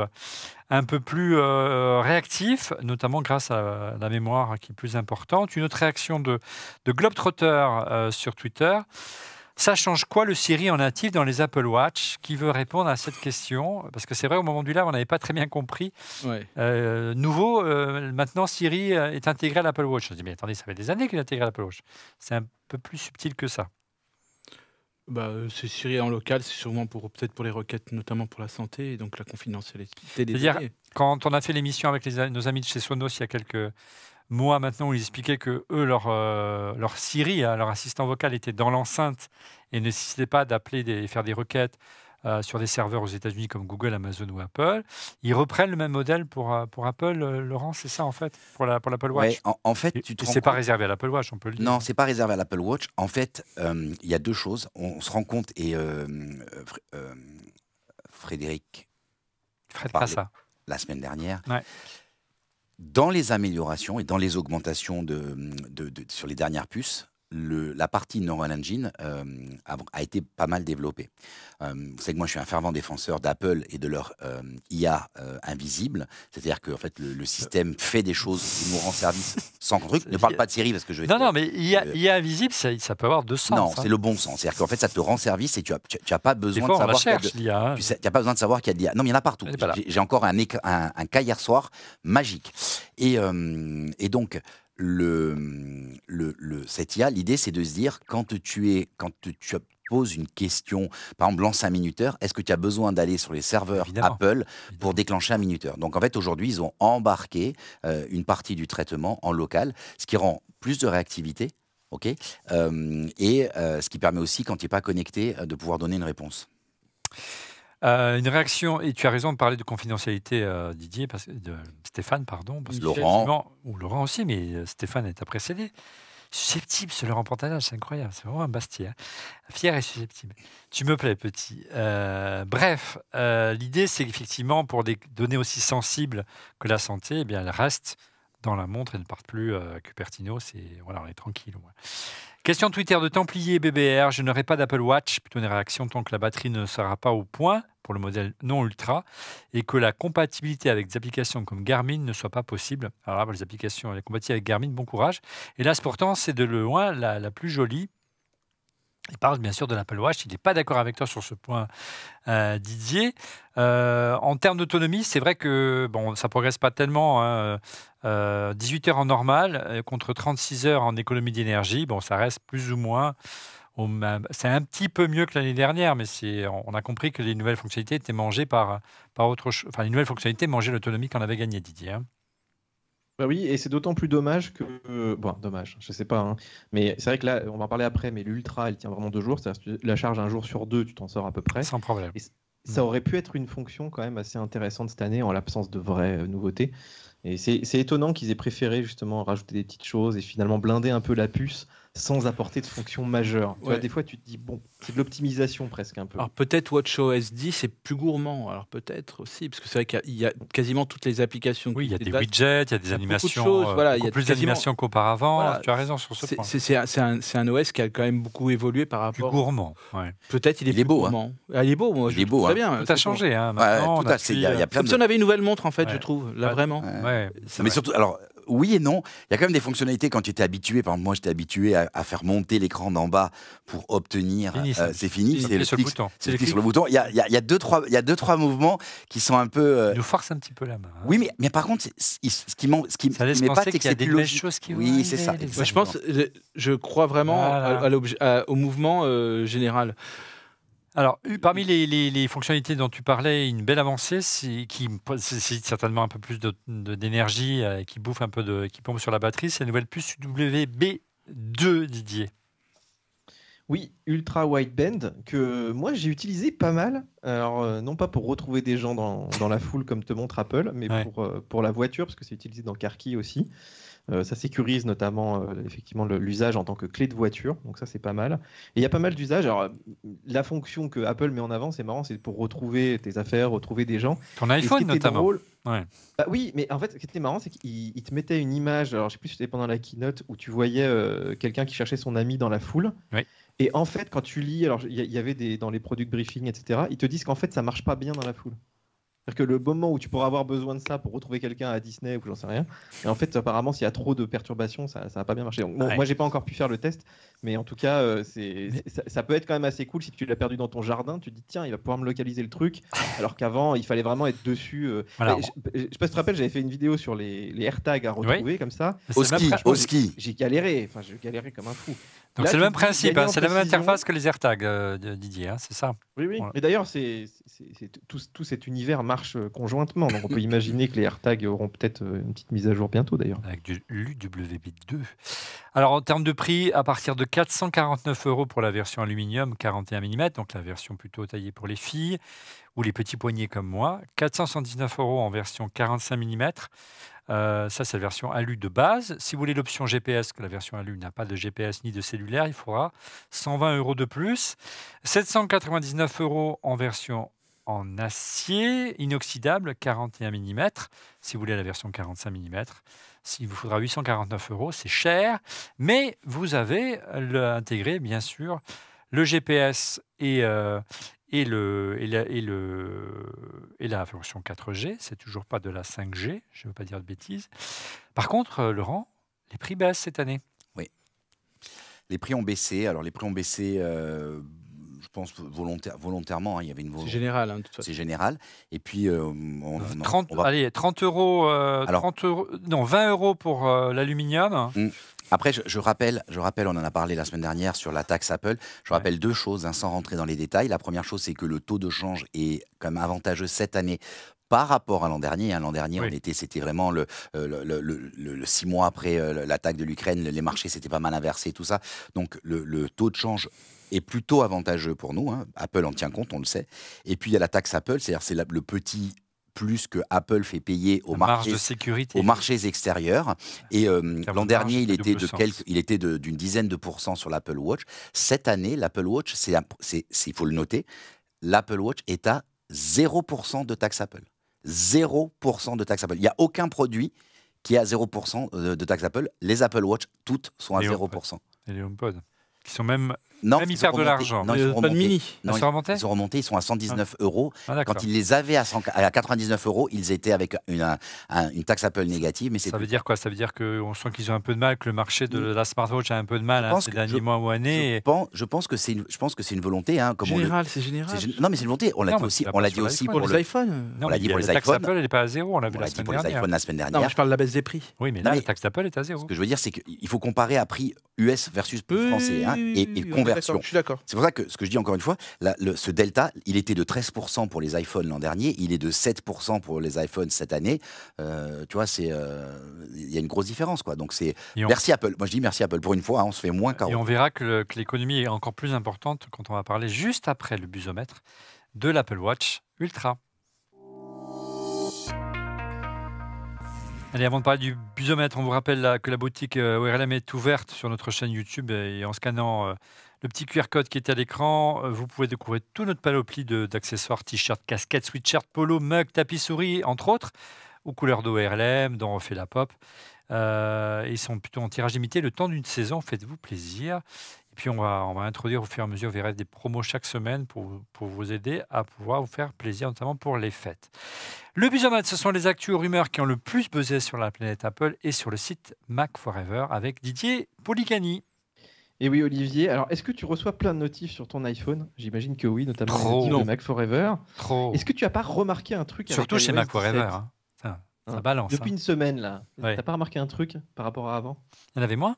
euh, réactif, notamment grâce à la mémoire qui est plus importante. Une autre réaction de, de Globetrotter sur Twitter. Ça change quoi le Siri en natif dans les Apple Watch Qui veut répondre à cette question Parce que c'est vrai, au moment du live, on n'avait pas très bien compris. Euh, nouveau, euh, maintenant Siri euh, est intégré à l'Apple Watch. On se dit, mais attendez, ça fait des années qu'il est intégré à l'Apple Watch. C'est un peu plus subtil que ça. Bah, c'est Siri en local, c'est sûrement pour peut-être pour les requêtes, notamment pour la santé, et donc la confidentialité des C'est-à-dire, quand on a fait l'émission avec nos amis de chez Sonos il y a quelques moi, maintenant où ils expliquaient que eux, leur, euh, leur Siri, hein, leur assistant vocal était dans l'enceinte et ne nécessitait pas d'appeler et faire des requêtes euh, sur des serveurs aux États-Unis comme Google, Amazon ou Apple. Ils reprennent le même modèle pour, euh, pour Apple, Laurent, c'est ça en fait, pour l'Apple la, Watch ouais, en, fait, tu te. C'est pas réservé à l'Apple Watch, on peut le dire. Non, c'est pas réservé à l'Apple Watch. En fait, il y a deux choses. On se rend compte, et Frédéric. Fred ça La semaine dernière dans les améliorations et dans les augmentations de, sur les dernières puces, la partie neural engine euh, a, été pas mal développée. Euh, vous savez que moi, je suis un fervent défenseur d'Apple et de leur euh, IA invisible, c'est-à-dire que en fait, le, système fait des choses qui nous rendent service sans truc. Ne parle pas de Siri parce que je vais. Non, non, mais IA, invisible, ça, peut avoir deux sens. Non, hein. c'est le bon sens. C'est-à-dire qu'en fait, ça te rend service et tu n'as pas besoin de savoir. qu'il a hein. Tu n'as pas besoin de savoir qu'il y a de l'IA. Non, mais il y en a partout. J'ai encore un, un, cas hier soir magique. Et, et donc le, le, le, cette IA, l'idée, c'est de se dire, quand tu es, quand tu poses une question, par exemple, lance un minuteur, est-ce que tu as besoin d'aller sur les serveurs Apple pour déclencher un minuteur Donc, en fait, aujourd'hui, ils ont embarqué euh, une partie du traitement en local, ce qui rend plus de réactivité, OK euh, Et euh, ce qui permet aussi, quand tu n'es pas connecté, de pouvoir donner une réponse. Euh, une réaction, et tu as raison de parler de confidentialité, euh, Didier, parce, de Stéphane, pardon. Parce Laurent. ou Laurent aussi, mais euh, Stéphane est à précédé Susceptible, sur Laurent remportage, c'est incroyable, c'est vraiment un bastien. Fier et susceptible. Tu me plais, petit. bref, l'idée, c'est qu'effectivement, pour des données aussi sensibles que la santé, eh bien, le reste dans la montre et ne partent plus euh, à Cupertino. C'est, voilà, on est tranquille. Ouais. Question Twitter de Templier BBR. Je n'aurai pas d'Apple Watch. Plutôt une réaction tant que la batterie ne sera pas au point pour le modèle non ultra et que la compatibilité avec des applications comme Garmin ne soit pas possible. Alors les applications, elle est compatible avec Garmin, bon courage. Et là, pourtant, c'est de loin la plus jolie il parle bien sûr de l'Apple Watch. Il n'est pas d'accord avec toi sur ce point, euh, Didier. Euh, en termes d'autonomie, c'est vrai que bon, ça progresse pas tellement. 18 hein, euh, heures en normal contre 36 heures en économie d'énergie. Bon, ça reste plus ou moins. C'est un petit peu mieux que l'année dernière, mais on a compris que les nouvelles fonctionnalités étaient mangées par, par autre les nouvelles fonctionnalités mangeaient l'autonomie qu'on avait gagnée, Didier. Hein. Bah oui, et c'est d'autant plus dommage que. Bon, dommage, je sais pas. Hein, mais c'est vrai que là, on va en parler après, mais l'Ultra, elle tient vraiment deux jours. cest à la charge un jour sur deux, tu t'en sors à peu près. Sans problème. ça mm. aurait pu être une fonction quand même assez intéressante cette année en l'absence de vraies euh, nouveautés. Et c'est étonnant qu'ils aient préféré justement rajouter des petites choses et finalement blinder un peu la puce sans apporter de fonction majeure. des fois, tu te dis, bon, c'est de l'optimisation presque un peu. Alors peut-être WatchOS 10, c'est plus gourmand. Alors peut-être aussi, parce que c'est vrai qu'il y a quasiment toutes les applications. Oui, il y a des widgets, il y a des animations, il y a euh, plus d'animations qu'auparavant. tu as raison sur ce point. C'est un, OS qui a quand même beaucoup évolué par rapport. Plus gourmand. Peut-être il est, il est beau. Hein. Ah, il est beau, moi. Il est beau. Très hein. bien. Tout a changé. Hein, tout y a, y euh, Comme si on avait une nouvelle montre, en fait, je trouve. Là, vraiment. Mais surtout, alors, oui et non. Il y a quand même des fonctionnalités quand tu étais habitué. Par exemple, moi, j'étais habitué à, faire monter l'écran d'en bas pour obtenir. c'est fini. Euh, c'est le, clic, bouton. sur le bouton. Il y a, y deux trois, y a deux trois mouvements qui sont un peu. Euh, nous force un petit peu la main. Hein. Oui, mais, mais par contre, ce qui manque, ce qui mais pas, que c'est des Choses qui oui, c'est ça. je pense, je crois vraiment euh, au mouvement général. Alors, parmi les, fonctionnalités dont tu parlais, une belle avancée, c'est qui nécessite certainement un peu plus d'énergie, de, euh, qui bouffe un peu qui pompe sur la batterie, c'est la nouvelle puce WB2, Didier. Oui, ultra wideband que moi j'ai utilisé pas mal. Alors euh, non pas pour retrouver des gens dans, la foule comme te montre Apple, mais euh, pour, la voiture parce que c'est utilisé dans CarKey aussi. Euh, ça sécurise notamment euh, effectivement l'usage en tant que clé de voiture, donc ça c'est pas mal. Et il y a pas mal d'usages. Alors la fonction que Apple met en avant, c'est marrant, c'est pour retrouver tes affaires, retrouver des gens. Ton iPhone notamment. Bah oui, mais en fait, ce qui était marrant, c'est qu'il te mettait une image, alors je sais plus si c'était pendant la keynote, où tu voyais euh, quelqu'un qui cherchait son ami dans la foule. Et en fait, quand tu lis, alors il y, avait des, dans les produits briefing, etc., ils te disent qu'en fait, ça marche pas bien dans la foule. C'est-à-dire que le moment où tu pourras avoir besoin de ça pour retrouver quelqu'un à Disney ou j'en sais rien. Et en fait, apparemment, s'il y a trop de perturbations, ça n'a pas bien marché. Donc, Moi, j'ai pas encore pu faire le test, mais en tout cas, euh, c'est, ça, peut être quand même assez cool si tu l'as perdu dans ton jardin. Tu te dis, tiens, il va pouvoir me localiser le truc. Alors qu'avant, il fallait vraiment être dessus. Euh. Je, je, sais pas si tu te rappelles, j'avais fait une vidéo sur les, les AirTags à retrouver comme ça. Au ski, au ski. J'ai galéré, enfin, j'ai galéré comme un fou. Donc c'est le même principe, hein. c'est la même interface que les AirTags, euh, Didier, hein, c'est ça Oui, oui. Et d'ailleurs, tout, cet univers marche euh, conjointement. Donc on peut imaginer que les AirTags auront peut-être euh, une petite mise à jour bientôt d'ailleurs. Avec du wb 2 Alors en termes de prix, à partir de 449 euros pour la version aluminium 41 mm, donc la version plutôt taillée pour les filles ou les petits poignets comme moi, 479 euros en version 45 mm, euh, ça, c'est la version ALU de base. Si vous voulez l'option GPS, que la version ALU n'a pas de GPS ni de cellulaire, il faudra 120 euros de plus. 799 euros en version en acier inoxydable 41 mm. Si vous voulez la version 45 mm, il vous faudra 849 euros, c'est cher, mais vous avez intégré bien sûr le GPS et, euh, et, le, et, la, fonction le, 4G, c'est toujours pas de la 5G, je ne veux pas dire de bêtises. Par contre, euh, Laurent, les prix baissent cette année. Oui. Les prix ont baissé. Alors, les prix ont baissé euh, je pense, volontaire, volontairement. Hein, il y avait une C'est général. Hein, c'est général. Et puis, euh, on, 30, euh, allez, 30 euros, 30 euh, non, 20 euros pour l'aluminium. Hmm. Après, je, rappelle, je rappelle, on en a parlé la semaine dernière sur la taxe Apple. Je rappelle deux choses, hein, sans rentrer dans les détails. La première chose, c'est que le taux de change est quand même avantageux cette année par rapport à l'an dernier. Hein. L'an dernier, on était, c'était vraiment le, euh, six mois après euh, l'attaque de l'Ukraine, les marchés s'étaient pas mal inversés, tout ça. Donc le, taux de change est plutôt avantageux pour nous. Hein. Apple en tient compte, on le sait. Et puis il y a la taxe Apple, c'est-à-dire c'est le petit plus que Apple fait payer aux, marchés, de aux marchés, extérieurs. Et euh, l'an dernier, il était, de il était d'une dizaine de pourcents sur l'Apple Watch. Cette année, l'Apple Watch, c'est, il faut le noter, l'Apple Watch est à 0% de taxe Apple. 0% de taxe Apple. Il n'y a aucun produit qui est à 0% de, taxe Apple. Les Apple Watch, toutes sont à 0%. Et les HomePod qui sont même non, même ils, perdent de l'argent. Euh, non, ils sont ils, sont remontés ils, sont à 119 ah. euros. Ah, Quand ils les avaient à, 99 euros, ils étaient avec une, une taxe Apple négative. Mais ça veut dire quoi Ça veut dire qu'on sent qu'ils ont un peu de mal, que le marché de la smartwatch a un peu de mal hein, ces derniers mois ou années. Je, pense, que c'est une, je pense que c'est une volonté. Hein, général, c'est général. Non, mais c'est une volonté. On l'a dit aussi. On l'a dit aussi pour les iPhones. On l'a dit pour les taxe Apple n'est pas à zéro. On l'a dit pour les iPhones la semaine dernière. Non, je parle de la baisse des prix. Oui, mais la taxe Apple est à zéro. Ce que je veux dire, c'est qu'il faut comparer à prix US versus français. Hein et, et conversion. Je suis d'accord. C'est pour ça que ce que je dis encore une fois, ce delta, il était de 13% pour les iPhones l'an dernier, il est de 7% pour les iPhones cette année. Euh, tu vois, c'est euh, il y a une grosse différence quoi. Donc c'est merci Apple. Moi je dis merci Apple pour une fois, hein, on se fait moins quand Et on verra que, que l'économie est encore plus importante quand on va parler juste après le busomètre de l'Apple Watch Ultra. Allez, avant de parler du busomètre, on vous rappelle que la boutique euh, ORLM est ouverte sur notre chaîne YouTube et en scannant euh, le petit QR code qui est à l'écran, euh, vous pouvez découvrir toute notre panoplie d'accessoires, t-shirts, casquettes, sweatshirts, polo, mugs, tapis souris, entre autres, aux couleurs d'ORLM, dont on fait la pop. ils sont plutôt en tirage limité, le temps d'une saison, faites-vous plaisir. Et puis on va, on va introduire au fur et à mesure, des promos chaque semaine pour, pour vous aider à pouvoir vous faire plaisir, notamment pour les fêtes. Le Bizonat, ce sont les actus rumeurs qui ont le plus buzzé sur la planète Apple et sur le site Mac Forever avec Didier policani Et eh oui, Olivier, alors est-ce que tu reçois plein de notifs sur ton iPhone J'imagine que oui, notamment sur de Mac Forever. Est-ce que tu n'as pas remarqué un truc Surtout chez Mac Forever. Hein. Ça, hein. balance. Depuis hein. une semaine, là. tu n'as pas remarqué un truc par rapport à avant Il y en avait moins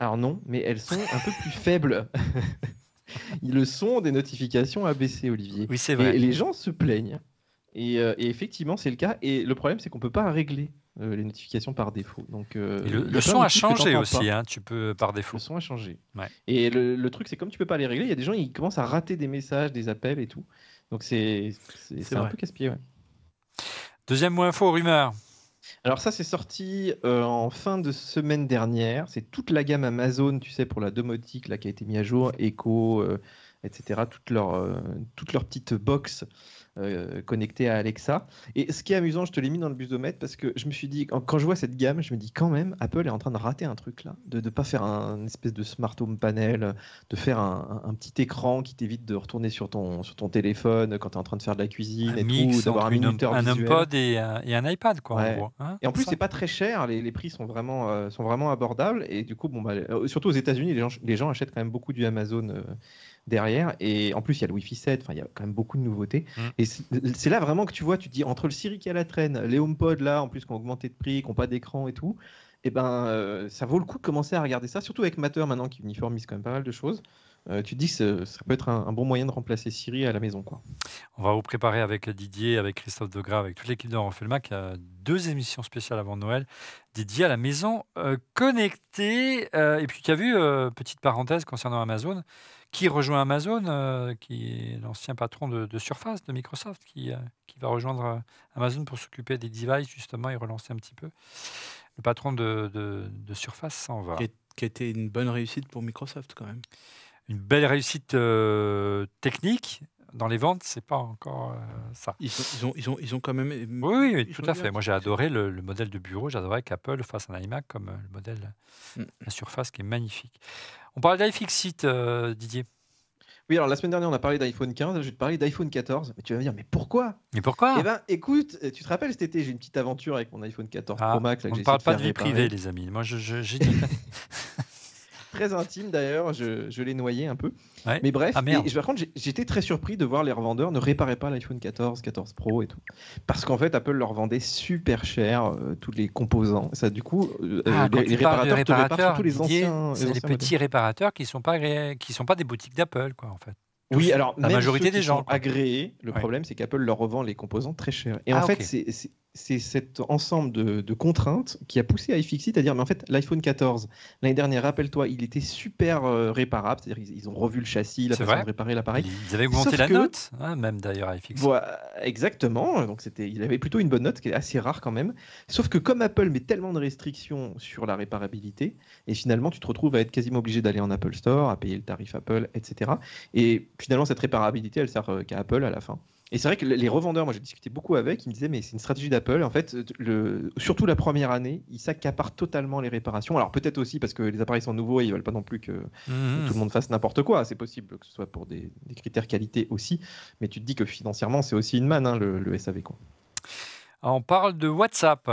alors non, mais elles sont un peu plus faibles. Le son des notifications a baissé, Olivier. Oui, c'est vrai. Et les gens se plaignent. Et, euh, effectivement, c'est le cas. Et le problème, c'est qu'on ne peut pas régler euh, les notifications par défaut. Donc, euh, le, son a changé aussi, hein, tu peux par défaut. Le son a changé. Et le, truc, c'est comme tu ne peux pas les régler, il y a des gens qui commencent à rater des messages, des appels et tout. Donc c'est un peu casse-pied. Deuxième mot info, rumeur. Alors ça, c'est sorti euh, en fin de semaine dernière. C'est toute la gamme Amazon, tu sais, pour la domotique, là, qui a été mise à jour, Echo, euh, etc. Euh, toutes leurs petites box euh, connecté à Alexa. Et ce qui est amusant, je te l'ai mis dans le busomètre parce que je me suis dit, quand je vois cette gamme, je me dis quand même, Apple est en train de rater un truc là, de ne pas faire un espèce de smart home panel, de faire un, petit écran qui t'évite de retourner sur ton, sur ton téléphone quand tu es en train de faire de la cuisine et tout, d'avoir un minuteur un, visuel. et un, et un iPad, quoi. Hein. et en plus, c'est pas très cher, les, prix sont vraiment, euh, sont vraiment abordables. Et du coup, bon, bah, euh, surtout aux États-Unis, les gens, achètent quand même beaucoup du Amazon derrière. Et en plus, il y a le Wi-Fi 7, enfin, il y a quand même beaucoup de nouveautés. Mm. Et c'est là vraiment que tu vois, tu te dis, entre le Siri qui a la traîne, les HomePod là, en plus, qu'on ont augmenté de prix, qui n'ont pas d'écran et tout, et eh ben, euh, ça vaut le coup de commencer à regarder ça, surtout avec Matter maintenant qui uniformise quand même pas mal de choses. Euh, tu dis que ça peut être un, bon moyen de remplacer Siri à la maison. Quoi. On va vous préparer avec Didier, avec Christophe Degras avec toute l'équipe de Renfelma qui euh, a deux émissions spéciales avant Noël. Didier à la maison connectée. et puis tu as vu, petite parenthèse concernant Amazon, qui rejoint Amazon, euh, qui est l'ancien patron de, Surface, de Microsoft, qui, euh, qui va rejoindre euh, Amazon pour s'occuper des devices, justement, et relancer un petit peu. Le patron de, de, Surface s'en va. Qui, a été une bonne réussite pour Microsoft, quand même. Une belle réussite technique, dans les ventes, c'est pas encore euh, ça. Ils, ils, ont, ils, ont, quand même. Euh, oui, tout à fait. Moi, j'ai adoré le, modèle de bureau. J'adorais qu'Apple fasse un iMac comme euh, le modèle, mm. la surface qui est magnifique. On parle d'iFixit, Didier. Oui, alors la semaine dernière, on a parlé d'iPhone 15, je vais te parler d'iPhone 14. Mais tu vas me dire, mais pourquoi Mais pourquoi Eh bien, écoute, tu te rappelles cet été, j'ai une petite aventure avec mon iPhone 14 ah, Pro Max. on ne parle pas de vie privée, les amis. Moi, j'ai dit... très intime d'ailleurs, je, je l'ai noyé un peu. Mais bref, ah, par contre, j'étais très surpris de voir les revendeurs ne réparer pas l'iPhone 14, 14 Pro et tout. Parce qu'en fait, Apple leur vendait super cher euh, tous les composants. Ça, du coup, euh, ah, euh, les, réparateurs, surtout les anciens. C'est les, petits réparateurs qui ne sont, pas qui sont pas des boutiques d'Apple, quoi, en fait. Oui, alors la même majorité ceux des gens sont agréés. Le problème, c'est qu'Apple leur revend les composants très cher. Et en ah, fait, c'est c'est cet ensemble de, contraintes qui a poussé iFixit à dire mais en fait l'iPhone 14 l'année dernière rappelle-toi il était super euh, réparable ils, ont revu le châssis ils façon réparé réparer l'appareil ils avaient augmenté la note hein, même d'ailleurs iFixit voilà, exactement donc c'était il avait plutôt une bonne note qui est assez rare quand même Sauf que comme Apple met tellement de restrictions sur la réparabilité et finalement tu te retrouves à être quasiment obligé d'aller en Apple Store à payer le tarif Apple etc et finalement cette réparabilité elle sert euh, qu'à Apple à la fin et c'est vrai que les revendeurs, moi j'ai discuté beaucoup avec, ils me disaient mais c'est une stratégie d'Apple. En fait, le, surtout la première année, ils s'accaparent totalement les réparations. Alors peut-être aussi parce que les appareils sont nouveaux et ils veulent pas non plus que, mhm. tout le monde fasse n'importe quoi. C'est possible que ce soit pour des, critères qualité aussi. Mais tu te dis que financièrement, c'est aussi une manne hein, le, SAV. Quoi. on parle de WhatsApp.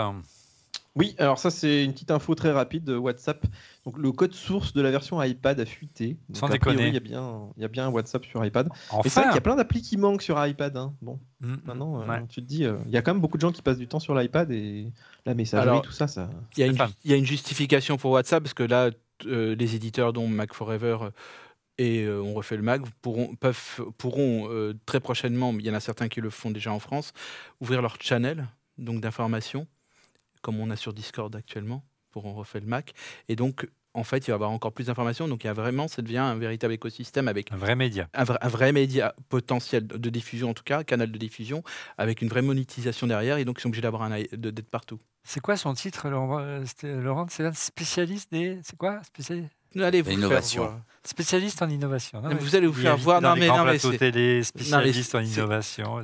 Oui, alors ça c'est une petite info très rapide de euh, WhatsApp. Donc le code source de la version iPad a fuité. Sans Il y a bien, il y a bien WhatsApp sur iPad. Enfin. c'est y a plein d'applis qui manquent sur iPad. Hein. Bon, mm, mm, maintenant euh, tu te dis, euh, il y a quand même beaucoup de gens qui passent du temps sur l'iPad et la messagerie, tout ça, ça. Il y, a une justification pour WhatsApp parce que là, les éditeurs dont Mac Forever et on refait le Mac pourront, peuvent, pourront très prochainement, il y en a certains qui le font déjà en France, ouvrir leur channel donc d'information comme on a sur Discord actuellement, pour On refait le Mac. Et donc, en fait, il va y avoir encore plus d'informations. Donc, il y a vraiment, ça devient un véritable écosystème avec un vrai média, un, vrai, média potentiel de diffusion en tout cas, canal de diffusion, avec une vraie monétisation derrière. Et donc, ils sont obligés d'être partout. C'est quoi son titre, Laurent euh, C'est un spécialiste des. C'est quoi spécialiste allez vous faire Spécialiste en innovation. vous allez vous faire voir. Dans non, mais, non, mais télé, spécialiste en innovation.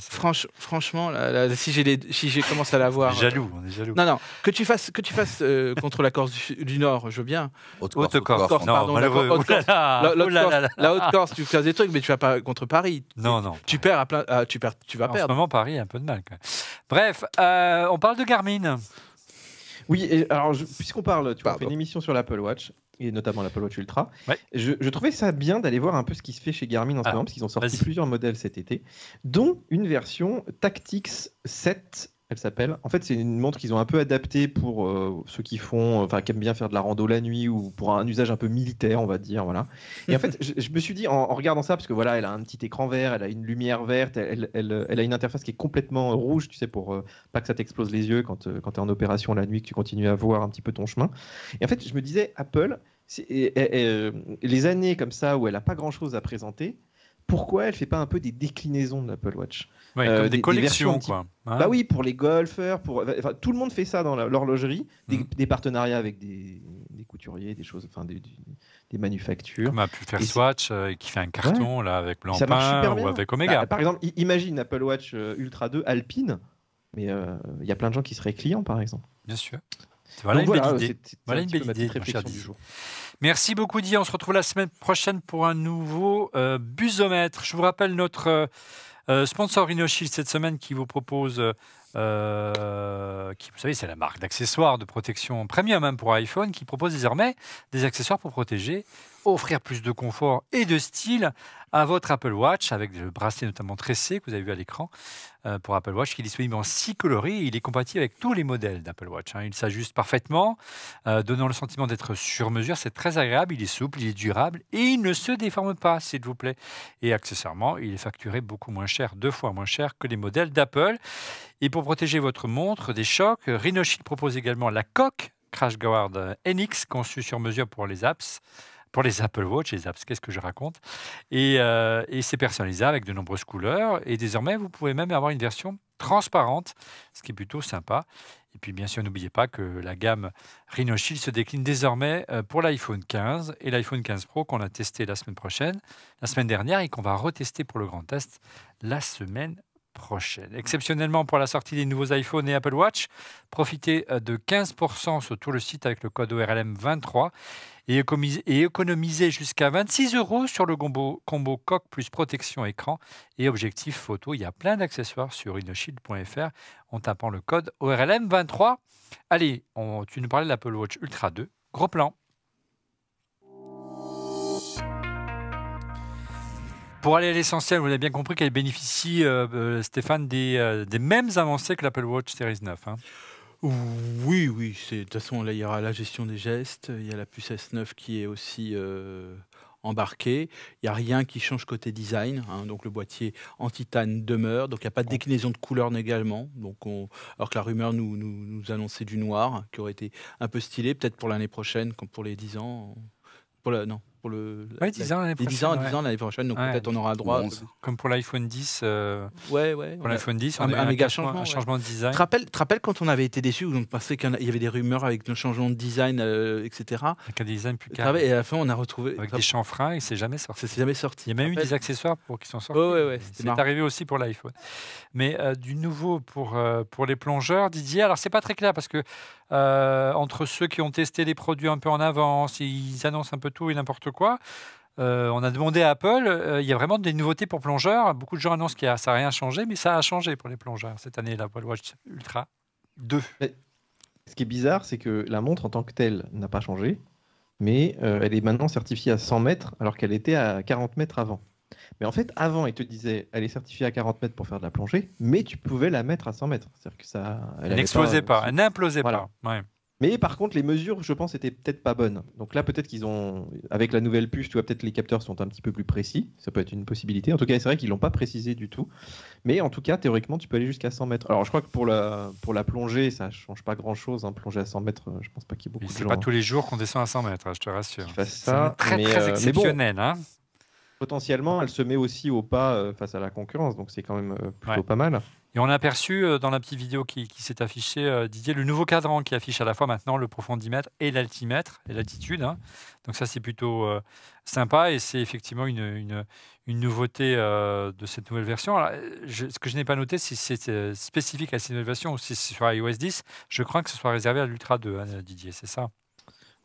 franchement, là, si, j'ai les... si commence à la voir. Euh, jaloux, on est jaloux. Non, non. Que tu fasses, que tu fasses euh, contre la Corse du, Nord, je veux bien. Haute Corse. Haute Corse, Corse pardon. La Haute Corse, tu fais des trucs, mais tu vas pas contre Paris. Non, non. Tu perds à plein. Ah, tu perds. Tu vas perdre. En ce moment, Paris a un peu de mal. Bref, euh, on parle de Garmin. Oui, alors puisqu'on parle, tu vois, fait une émission sur l'Apple Watch et notamment l'Apple Watch Ultra. Je, trouvais ça bien d'aller voir un peu ce qui se fait chez Garmin en ce ah, moment parce qu'ils ont sorti plusieurs modèles cet été, dont une version Tactics 7 s'appelle. En fait, c'est une montre qu'ils ont un peu adaptée pour euh, ceux qui font, euh, enfin, qui aiment bien faire de la rando la nuit ou pour un usage un peu militaire, on va dire, voilà. Et en fait, je, me suis dit en, regardant ça, parce que voilà, elle a un petit écran vert, elle a une lumière verte, elle, a une interface qui est complètement euh, rouge, tu sais, pour pas que ça t'explose les yeux quand, quand tu es en opération la nuit, que tu continues à voir un petit peu ton chemin. Et en fait, je me disais, Apple, les années comme ça où elle a pas grand chose à présenter, pourquoi elle fait pas un peu des déclinaisons de l'Apple Watch euh, des, collections quoi. bah oui, pour les golfeurs, pour tout le monde fait ça dans l'horlogerie, mhm. des, partenariats avec des, couturiers, des choses, enfin des, manufactures. Comme a pu faire Swatch qui fait un carton là avec Blancpain ou avec bah, Omega. par exemple, imagine Apple Watch euh, Ultra 2 Alpine, mais il euh, y a plein de gens qui seraient clients par exemple. Bien sûr. Voilà une belle idée. du jour. Merci beaucoup, Didier. On se retrouve la semaine prochaine pour un nouveau euh, busomètre. Je vous rappelle notre euh, euh, sponsor InnoShield cette semaine qui vous propose. qui, vous savez, c'est la marque d'accessoires de protection premium même hein, pour iPhone, qui propose désormais des accessoires pour protéger offrir plus de confort et de style à votre Apple Watch, avec le bracelet notamment tressé que vous avez vu à l'écran euh, pour Apple Watch, qui est disponible en 6 coloris. Et il est compatible avec tous les modèles d'Apple Watch. Hein. Il s'ajuste parfaitement, euh, donnant le sentiment d'être sur mesure. C'est très agréable, il est souple, il est durable et il ne se déforme pas, s'il vous plaît. Et accessoirement, il est facturé beaucoup moins cher, deux fois moins cher que les modèles d'Apple. Et pour protéger votre montre des chocs, Rhinoshield propose également la coque Crash Guard NX conçue sur mesure pour les apps pour les Apple Watch, les apps, qu'est-ce que je raconte et, euh, c'est personnalisable avec de nombreuses couleurs. Et désormais, vous pouvez même avoir une version transparente, ce qui est plutôt sympa. Et puis bien sûr, n'oubliez pas que la gamme Rhino se décline désormais euh, pour l'iPhone 15 et l'iPhone 15 Pro qu'on a testé la semaine prochaine, la semaine dernière et qu'on va retester pour le grand test la semaine prochaine. Exceptionnellement pour la sortie des nouveaux iPhone et Apple Watch, profitez euh, de 15% sur tout le site avec le code ORLM23 et économiser, jusqu'à 26 euros sur le combo, combo coque plus protection écran et objectif photo. Il y a plein d'accessoires sur inoshield.fr en tapant le code ORLM23. Allez, on, tu nous parlais de l'Apple Watch Ultra 2. Gros plan. Pour aller à l'essentiel, vous avez bien compris qu'elle bénéficie, euh, euh, Stéphane, euh, des, mêmes avancées que l'Apple Watch Series 9. Hein. Oui, oui. De toute façon, là, il y aura la gestion des gestes. Il y a la puce S9 qui est aussi euh, embarquée. Il n'y a rien qui change côté design. Hein. donc, le boîtier en titane demeure. Donc, il n'y a pas de déclinaison de couleur également. Donc on... Alors que la rumeur nous, nous, annonçait du noir, qui aurait été un peu stylé, peut-être pour l'année prochaine, comme pour les 10 ans. Pour Non, pour le. Ouais, 10 ans l'année prochaine. 10 ans, donc peut-être on aura droit. Comme pour l'iPhone 10. Euh, ouais, ouais. Pour l'iPhone 10, un, méga changement, un changement de design. Tu rappelles, te rappelles quand on avait été déçus, on pensait qu'il y avait des rumeurs avec nos changement de design, euh, etc. Avec un design plus calme. Et à la fin, on a retrouvé. Avec des chanfreins et c'est jamais sorti. C'est jamais sorti. Il y a même eu des accessoires pour qui sont sortis. Oh, ouais, ouais, c'est arrivé aussi pour l'iPhone. Mais euh, du nouveau pour, pour les plongeurs, Didier, alors c'est pas très clair parce que euh, entre ceux qui ont testé les produits un peu en avance, ils annoncent un peu tout et n'importe quoi. Euh, on a demandé à Apple, euh, il y a vraiment des nouveautés pour plongeurs. Beaucoup de gens annoncent que ça n'a rien changé, mais ça a changé pour les plongeurs cette année, la Apple Watch Ultra 2. Ce qui est bizarre, c'est que la montre en tant que telle n'a pas changé, mais elle est maintenant certifiée à 100 mètres alors qu'elle était à 40 mètres avant. Mais en fait, avant, il te disait, elle est certifiée à 40 mètres pour faire de la plongée, mais tu pouvais la mettre à 100 mètres. C'est-à-dire que ça. Elle n'explosait pas, elle euh, n'implosait pas. Mais par contre, les mesures, je pense, étaient peut-être pas bonnes. Donc là, peut-être qu'ils ont, avec la nouvelle puce, tu vois, peut-être les capteurs sont un petit peu plus précis. Ça peut être une possibilité. En tout cas, c'est vrai qu'ils l'ont pas précisé du tout. Mais en tout cas, théoriquement, tu peux aller jusqu'à 100 mètres. Alors, je crois que pour la, pour la plongée, ça change pas grand-chose. Hein. Plonger à 100 mètres, euh, je pense pas qu'il y ait beaucoup de gens. C'est pas tous les hein. jours qu'on descend à 100 mètres, hein, je te rassure. C'est très, euh, exceptionnel. hein potentiellement, elle se met aussi au pas euh, face à la concurrence, donc c'est quand même euh, plutôt pas mal. Et on a aperçu euh, dans la petite vidéo qui, s'est affichée, Didier, le nouveau cadran qui affiche à la fois maintenant le profondimètre et l'altimètre et l'altitude. Hein. Donc ça, c'est plutôt sympa et c'est effectivement une, une, nouveauté de cette nouvelle version. ce que je n'ai pas noté, si c'est spécifique à cette nouvelle version ou si c'est sur iOS 10, je crois que ce soit réservé à l'Ultra 2, hein, Didier, c'est ça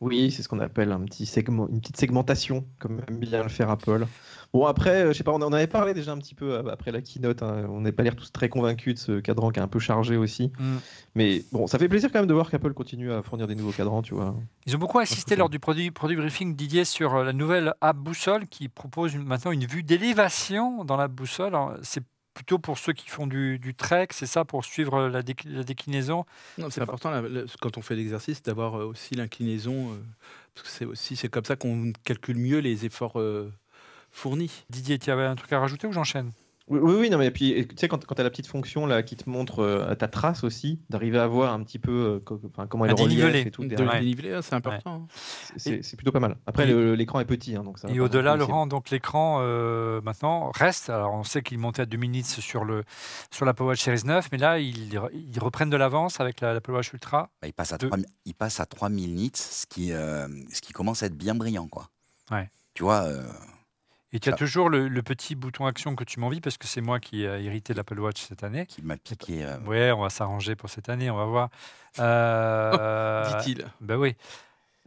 oui, c'est ce qu'on appelle un une petite segmentation, comme aime bien le faire Apple. Bon, après, euh, je sais pas, on en avait parlé déjà un petit peu euh, après la keynote. Hein. On n'est pas l'air tous très convaincus de ce cadran qui est un peu chargé aussi. Mm. Mais bon, ça fait plaisir quand même de voir qu'Apple continue à fournir des nouveaux cadrans, tu vois. Ils ont beaucoup assisté lors du produit, briefing Didier sur euh, la nouvelle app Boussole qui propose maintenant une vue d'élévation dans la boussole. C'est plutôt pour ceux qui font du, trek, c'est ça, pour suivre la, déclinaison la déclinaison C'est important, quand on fait l'exercice, d'avoir euh, aussi l'inclinaison, euh, parce que c'est aussi c'est comme ça qu'on calcule mieux les efforts euh, fournis. Didier, tu avais un truc à rajouter ou j'enchaîne oui, oui, non, mais puis, tu sais, quand, tu as la petite fonction là, qui te montre euh, ta trace aussi, d'arriver à voir un petit peu euh, comment elle est et tout. c'est important. C'est plutôt pas mal. Après, l'écran est petit. Hein, donc et au-delà, Laurent, donc l'écran euh, maintenant reste. Alors, on sait qu'il montait à 2000 minutes sur, le, sur la Power Series 9, mais là, ils, reprennent de l'avance avec la, Watch Ultra. Bah, il, passe à 3000 nits, il passe à minutes, ce qui, ce qui commence à être bien brillant. Quoi. Tu vois. Et tu as ah. toujours le, petit bouton action que tu m'envies parce que c'est moi qui ai hérité de l'Apple Watch cette année. Qui m'a piqué. Euh. on va s'arranger pour cette année, on va voir. Euh, Dit-il. Ben oui.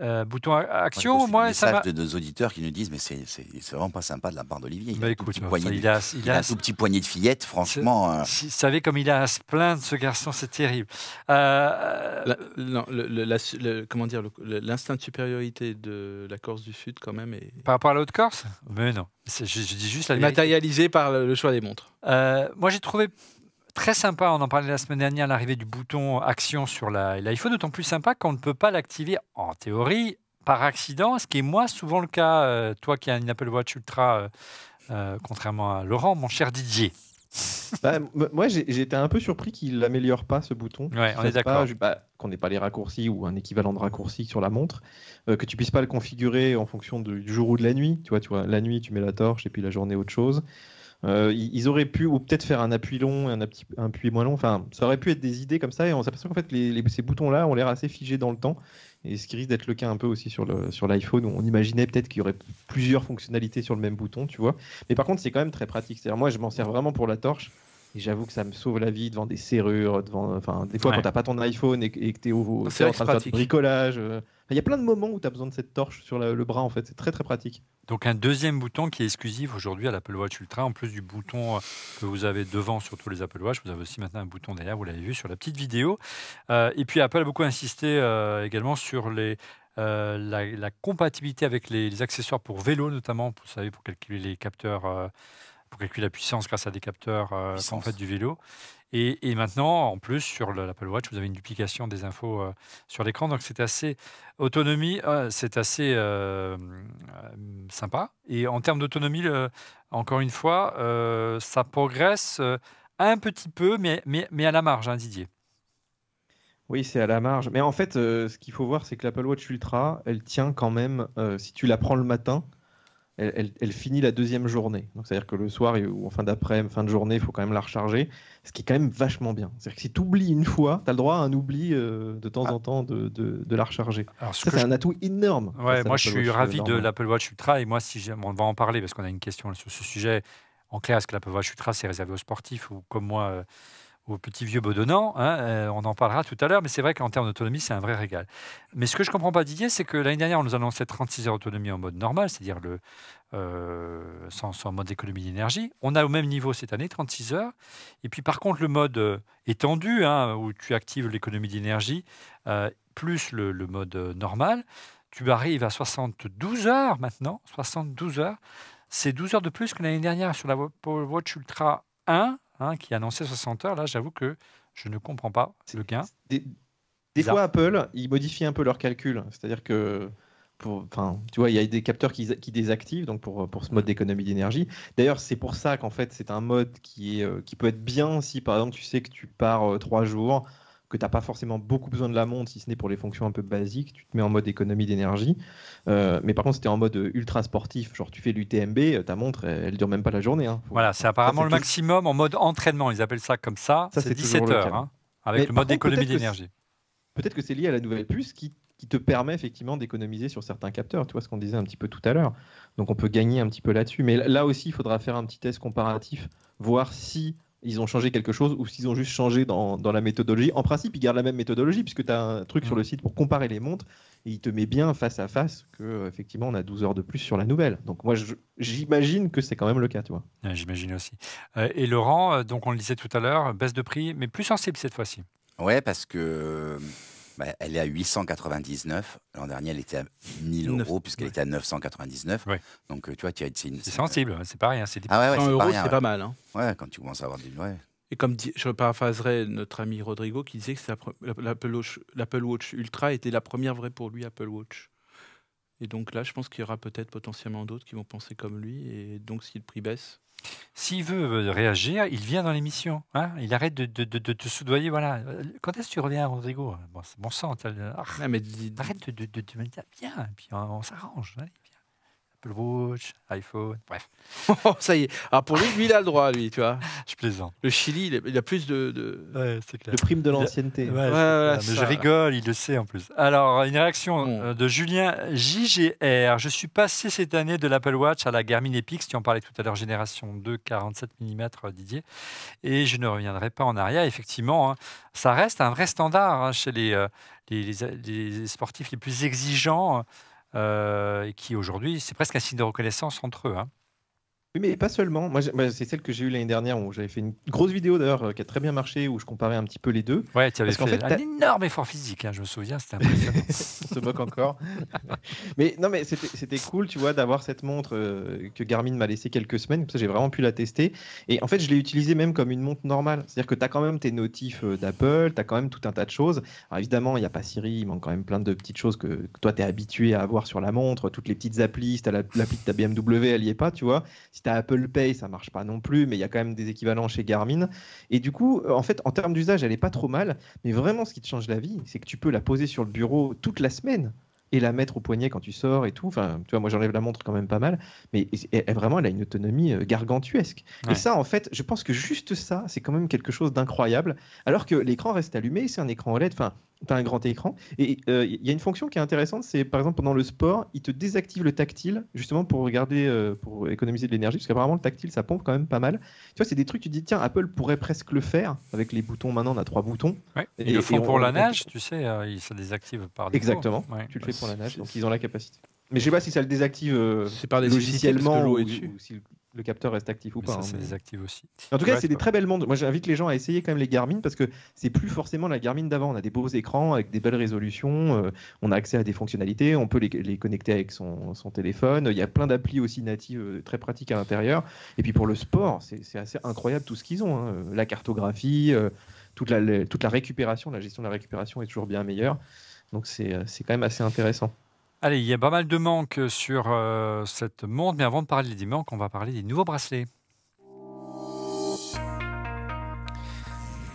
Euh, bouton action, moi, moi ça message de nos auditeurs qui nous disent mais c'est vraiment pas sympa de la part d'Olivier. Il, a bah, un tout petit poignet de fillette franchement. Euh. vous savez comme il a à se plaindre ce garçon, c'est terrible. Euh, non, le, comment dire, l'instinct de supériorité de la Corse du Sud quand même est... Par rapport à l'autre Corse Mais non, je, dis juste la Matérialisé par le choix des montres. moi j'ai trouvé Très sympa, on en parlait la semaine dernière, l'arrivée du bouton action sur l'iPhone, d'autant plus sympa qu'on ne peut pas l'activer en théorie par accident, ce qui est moi souvent le cas, euh, toi qui as une Apple Watch Ultra, euh, euh, contrairement à Laurent, mon cher Didier. Bah, moi j'étais un peu surpris qu'il l'améliore pas ce bouton. on est d'accord. Bah, qu'on n'ait pas les raccourcis ou un équivalent de raccourci sur la montre, que tu puisses pas le configurer en fonction du jour ou de la nuit. Tu vois, tu vois, la nuit tu mets la torche et puis la journée autre chose. Euh, ils auraient pu, ou peut-être faire un appui long, un appui, un appui moins long. Enfin, ça aurait pu être des idées comme ça. Et on s'aperçoit qu'en fait, ces boutons-là ont l'air assez figés dans le temps. Et ce qui risque d'être le cas un peu aussi sur l'iPhone, où on imaginait peut-être qu'il y aurait plusieurs fonctionnalités sur le même bouton, tu vois. Mais par contre, c'est quand même très pratique. cest moi, je m'en sers vraiment pour la torche. Et j'avoue que ça me sauve la vie devant des serrures, devant, des fois quand quand t'as pas ton iPhone et, que t'es au, es bricolage. Euh. Il y a plein de moments où t'as besoin de cette torche sur le bras, en fait. C'est très très pratique. Donc un deuxième bouton qui est exclusif aujourd'hui à l'Apple Watch Ultra, en plus du bouton euh, que vous avez devant sur tous les Apple Watch, vous avez aussi maintenant un bouton derrière, vous l'avez vu sur la petite vidéo. Euh, et puis Apple a beaucoup insisté euh, également sur les, la, compatibilité avec les, accessoires pour vélo notamment, vous savez, pour calculer les capteurs pour calculer la puissance grâce à des capteurs euh, du vélo. Et, maintenant, en plus, sur l'Apple Watch, vous avez une duplication des infos euh, sur l'écran. Donc, c'est assez autonomie, euh, c'est assez sympa. Et en termes d'autonomie, encore une fois, ça progresse un petit peu, mais, mais, mais à la marge, hein, Didier. Oui, c'est à la marge. Mais en fait, ce qu'il faut voir, c'est que l'Apple Watch Ultra, elle tient quand même, si tu la prends le matin, elle, finit la deuxième journée. Donc, c'est-à-dire que le soir ou en fin d'après, fin de journée, il faut quand même la recharger, ce qui est quand même vachement bien. C'est-à-dire que si tu oublies une fois, tu as le droit à un oubli euh, de temps ah. en temps de, de, la recharger. c'est un atout énorme. Ouais, moi, je suis ravi de l'Apple Watch Ultra et moi, si on va en parler parce qu'on a une question sur ce sujet. En clair, est-ce que l'Apple Watch Ultra, c'est réservé aux sportifs ou comme moi euh, au petit vieux bedonnant. Hein, euh, on en parlera tout à l'heure, mais c'est vrai qu'en termes d'autonomie, c'est un vrai régal. Mais ce que je ne comprends pas, Didier, c'est que l'année dernière, on nous annonçait 36 heures d'autonomie en mode normal, c'est-à-dire le, euh, sans, mode d'économie d'énergie. On a au même niveau cette année, 36 heures. Et puis par contre, le mode euh, étendu, hein, où tu actives l'économie d'énergie, plus le, le mode normal, tu arrives à 72 heures maintenant, 72 heures. C'est 12 heures de plus que l'année dernière sur la Watch Ultra 1, Hein, qui annonçait 60 heures. Là, j'avoue que je ne comprends pas le gain. Des, fois, Apple, ils modifient un peu leurs calculs. C'est-à-dire que enfin, tu vois, il y a des capteurs qui, qui désactivent donc pour, pour ce mode mm. d'économie d'énergie. D'ailleurs, c'est pour ça qu'en fait, c'est un mode qui, est, euh, qui peut être bien si par exemple tu sais que tu pars euh, trois jours que tu n'as pas forcément beaucoup besoin de la montre, si ce n'est pour les fonctions un peu basiques. Tu te mets en mode économie d'énergie. Euh, mais par contre, si tu es en mode euh, ultra sportif, genre tu fais l'UTMB, euh, ta montre, elle, ne dure même pas la journée. Hein. Voilà, c'est apparemment le maximum en mode entraînement. Ils appellent ça comme ça. ça c'est 17 heures, hein, avec le mode économie d'énergie. Peut-être que c'est lié à la nouvelle puce qui qui te permet effectivement d'économiser sur certains capteurs. Tu vois ce qu'on disait un petit peu tout à l'heure. Donc on peut gagner un petit peu là-dessus. Mais là aussi, il faudra faire un petit test comparatif, voir si ils ont changé quelque chose ou s'ils ont juste changé dans, dans, la méthodologie. En principe, ils gardent la même méthodologie puisque tu as un truc sur mm. le site pour comparer les montres et il te met bien face à face que euh, effectivement on a 12 heures de plus sur la nouvelle. Donc moi j'imagine que c'est quand même le cas, tu vois. j'imagine aussi. Euh, et Laurent, euh, donc on le disait tout à l'heure, baisse de prix mais plus sensible cette fois-ci. Ouais, parce que bah, elle est à 899. L'an dernier, elle était à 1000 euros puisqu'elle était à 999. Donc, euh, tu vois, c'est une... sensible, c'est pas rien. C'est des... Ah euros, c'est pas mal. Hein. Ouais, quand tu commences à avoir des... Et comme je paraphraserai notre ami Rodrigo qui disait que l'Apple Watch, Ultra était la première vraie pour lui Apple Watch. Et donc là, je pense qu'il y aura peut-être potentiellement d'autres qui vont penser comme lui. Et donc, si le prix baisse, s'il veut euh, réagir, il vient dans l'émission. Hein. il arrête de, te soudoyer. Voilà. Quand est-ce que tu reviens, Rodrigo Bon, bon sang. Arrête de, me dire bien, puis on, s'arrange. Hein. Apple Watch, iPhone, bref. Oh, ça y est. Ah, pour lui, lui, il a le droit, lui, tu vois. Je plaisante. Le Chili, il a, plus de, de, ouais, de primes de l'ancienneté. mais je rigole, il le sait en plus. Alors, une réaction euh, de Julien JGR. Je suis passé cette année de l'Apple Watch à la Garmin Epix, tu en parlais tout à l'heure, génération 2, 47 mm, Didier. Et je ne reviendrai pas en arrière. Effectivement, hein, ça reste un vrai standard hein, chez euh, les, les, sportifs les plus exigeants. Euh, qui aujourd'hui, c'est presque un signe de reconnaissance entre eux. Hein. Oui, mais pas seulement. Moi, bah, c'est celle que j'ai eue l'année dernière où j'avais fait une grosse vidéo d'ailleurs euh, qui a très bien marché où je comparais un petit peu les deux. Ouais, tu avais fait, un énorme effort physique, hein, je me souviens, c'était impressionnant. On se moque encore. mais non, mais c'était cool, tu vois, d'avoir cette montre euh, que Garmin m'a laissée quelques semaines. ça, j'ai vraiment pu la tester. Et en fait, je l'ai utilisée même comme une montre normale. C'est-à-dire que tu as quand même tes notifs euh, d'Apple, tu as quand même tout un tas de choses. Alors évidemment, il n'y a pas Siri, il manque quand même plein de petites choses que, toi, tu es habitué à avoir sur la montre, toutes les petites applis. Si l'appli de ta BMW, elle n'y est pas, tu vois. T'as Apple Pay, ça marche pas non plus, mais il y a quand même des équivalents chez Garmin. Et du coup, euh, en fait, en termes d'usage, elle est pas trop mal. Mais vraiment, ce qui te change la vie, c'est que tu peux la poser sur le bureau toute la semaine et la mettre au poignet quand tu sors et tout. Enfin, tu vois, moi j'enlève la montre quand même pas mal, mais vraiment, elle a une autonomie euh, gargantuesque. Et ça, en fait, je pense que juste ça, c'est quand même quelque chose d'incroyable. Alors que l'écran reste allumé, c'est un écran OLED. Enfin, T'as un grand écran. Et il euh, y a une fonction qui est intéressante, c'est par exemple pendant le sport, il te désactive le tactile justement pour regarder, euh, pour économiser de l'énergie, parce qu'apparemment le tactile ça pompe quand même pas mal. Tu vois, c'est des trucs, tu te dis tiens, Apple pourrait presque le faire avec les boutons. Maintenant, on a trois boutons. Et, ils le font pour la nage, tu sais, ça euh, désactive par défaut. Exactement. Tu le fais pour la nage, donc ils ont la capacité. Mais je sais pas si ça le désactive logiciellement parce que l'eau est le capteur reste actif ou pas. Ça, hein, c'est aussi. En tout cas, c'est des très belles montres. Moi, j'invite les gens à essayer quand même les Garmin parce que c'est plus forcément la Garmin d'avant. On a des beaux écrans avec des belles résolutions. Euh, on a accès à des fonctionnalités. On peut les, connecter avec son, téléphone. Il y a plein d'applis aussi natives euh, très pratiques à l'intérieur. Et puis pour le sport, c'est assez incroyable tout ce qu'ils ont. Hein. La cartographie, euh, toute, la, toute la récupération, la gestion de la récupération est toujours bien meilleure. Donc c'est quand même assez intéressant. Allez, il y a pas mal de manques sur euh, cette montre, mais avant de parler des manques, on va parler des nouveaux bracelets.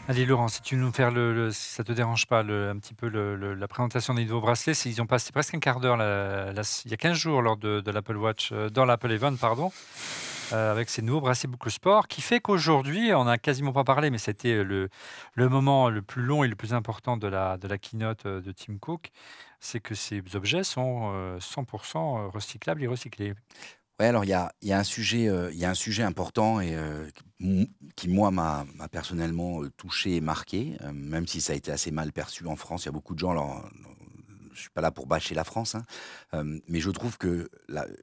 Allez Laurent, si tu veux nous faire le, si ça te dérange pas, un petit peu la présentation des nouveaux bracelets, ils ont passé presque un quart d'heure il y a 15 jours lors de, l'Apple Watch, euh, dans l'Apple Event, pardon, euh, avec ces nouveaux bracelets boucle sport, qui fait qu'aujourd'hui, on n'a quasiment pas parlé, mais c'était euh, le, le moment le plus long et le plus important de la, de la keynote de Tim Cook, c'est que ces objets sont 100% recyclables et recyclés. Oui alors il y a, un sujet, euh, un sujet important et euh, qui moi m'a personnellement euh, touché et marqué, même si ça a été assez mal perçu en France. Il y a beaucoup de gens, là je suis pas là pour bâcher la France, hein, euh, mais je trouve que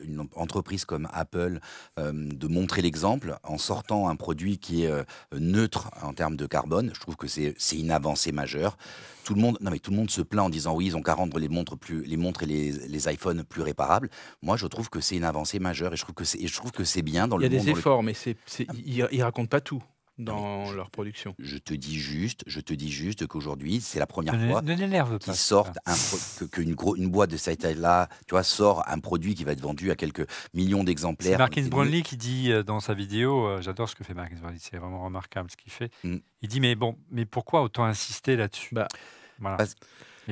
une entreprise comme Apple, euh, de montrer l'exemple en sortant un produit qui est euh, neutre en termes de carbone, je trouve que c'est une avancée majeure. Tout le monde, non mais tout le monde se plaint en disant oui, ils ont qu'à rendre les montres plus, les montres et les, iPhones plus réparables. Moi, je trouve que c'est une avancée majeure et je trouve que c'est, je trouve que c'est bien dans le. Il y a des efforts, mais ils, ne racontent pas tout dans leur production. Je te dis juste, je te dis juste qu'aujourd'hui, c'est la première fois qu'une une, boîte de cette taille-là, tu vois, sort un produit qui va être vendu à quelques millions d'exemplaires. C'est Marcus Brownlee qui dit euh, dans sa vidéo, euh, j'adore ce que fait Marcus Brownlee, c'est vraiment remarquable ce qu'il fait. Mm. Il dit mais bon, mais pourquoi autant insister là-dessus bah,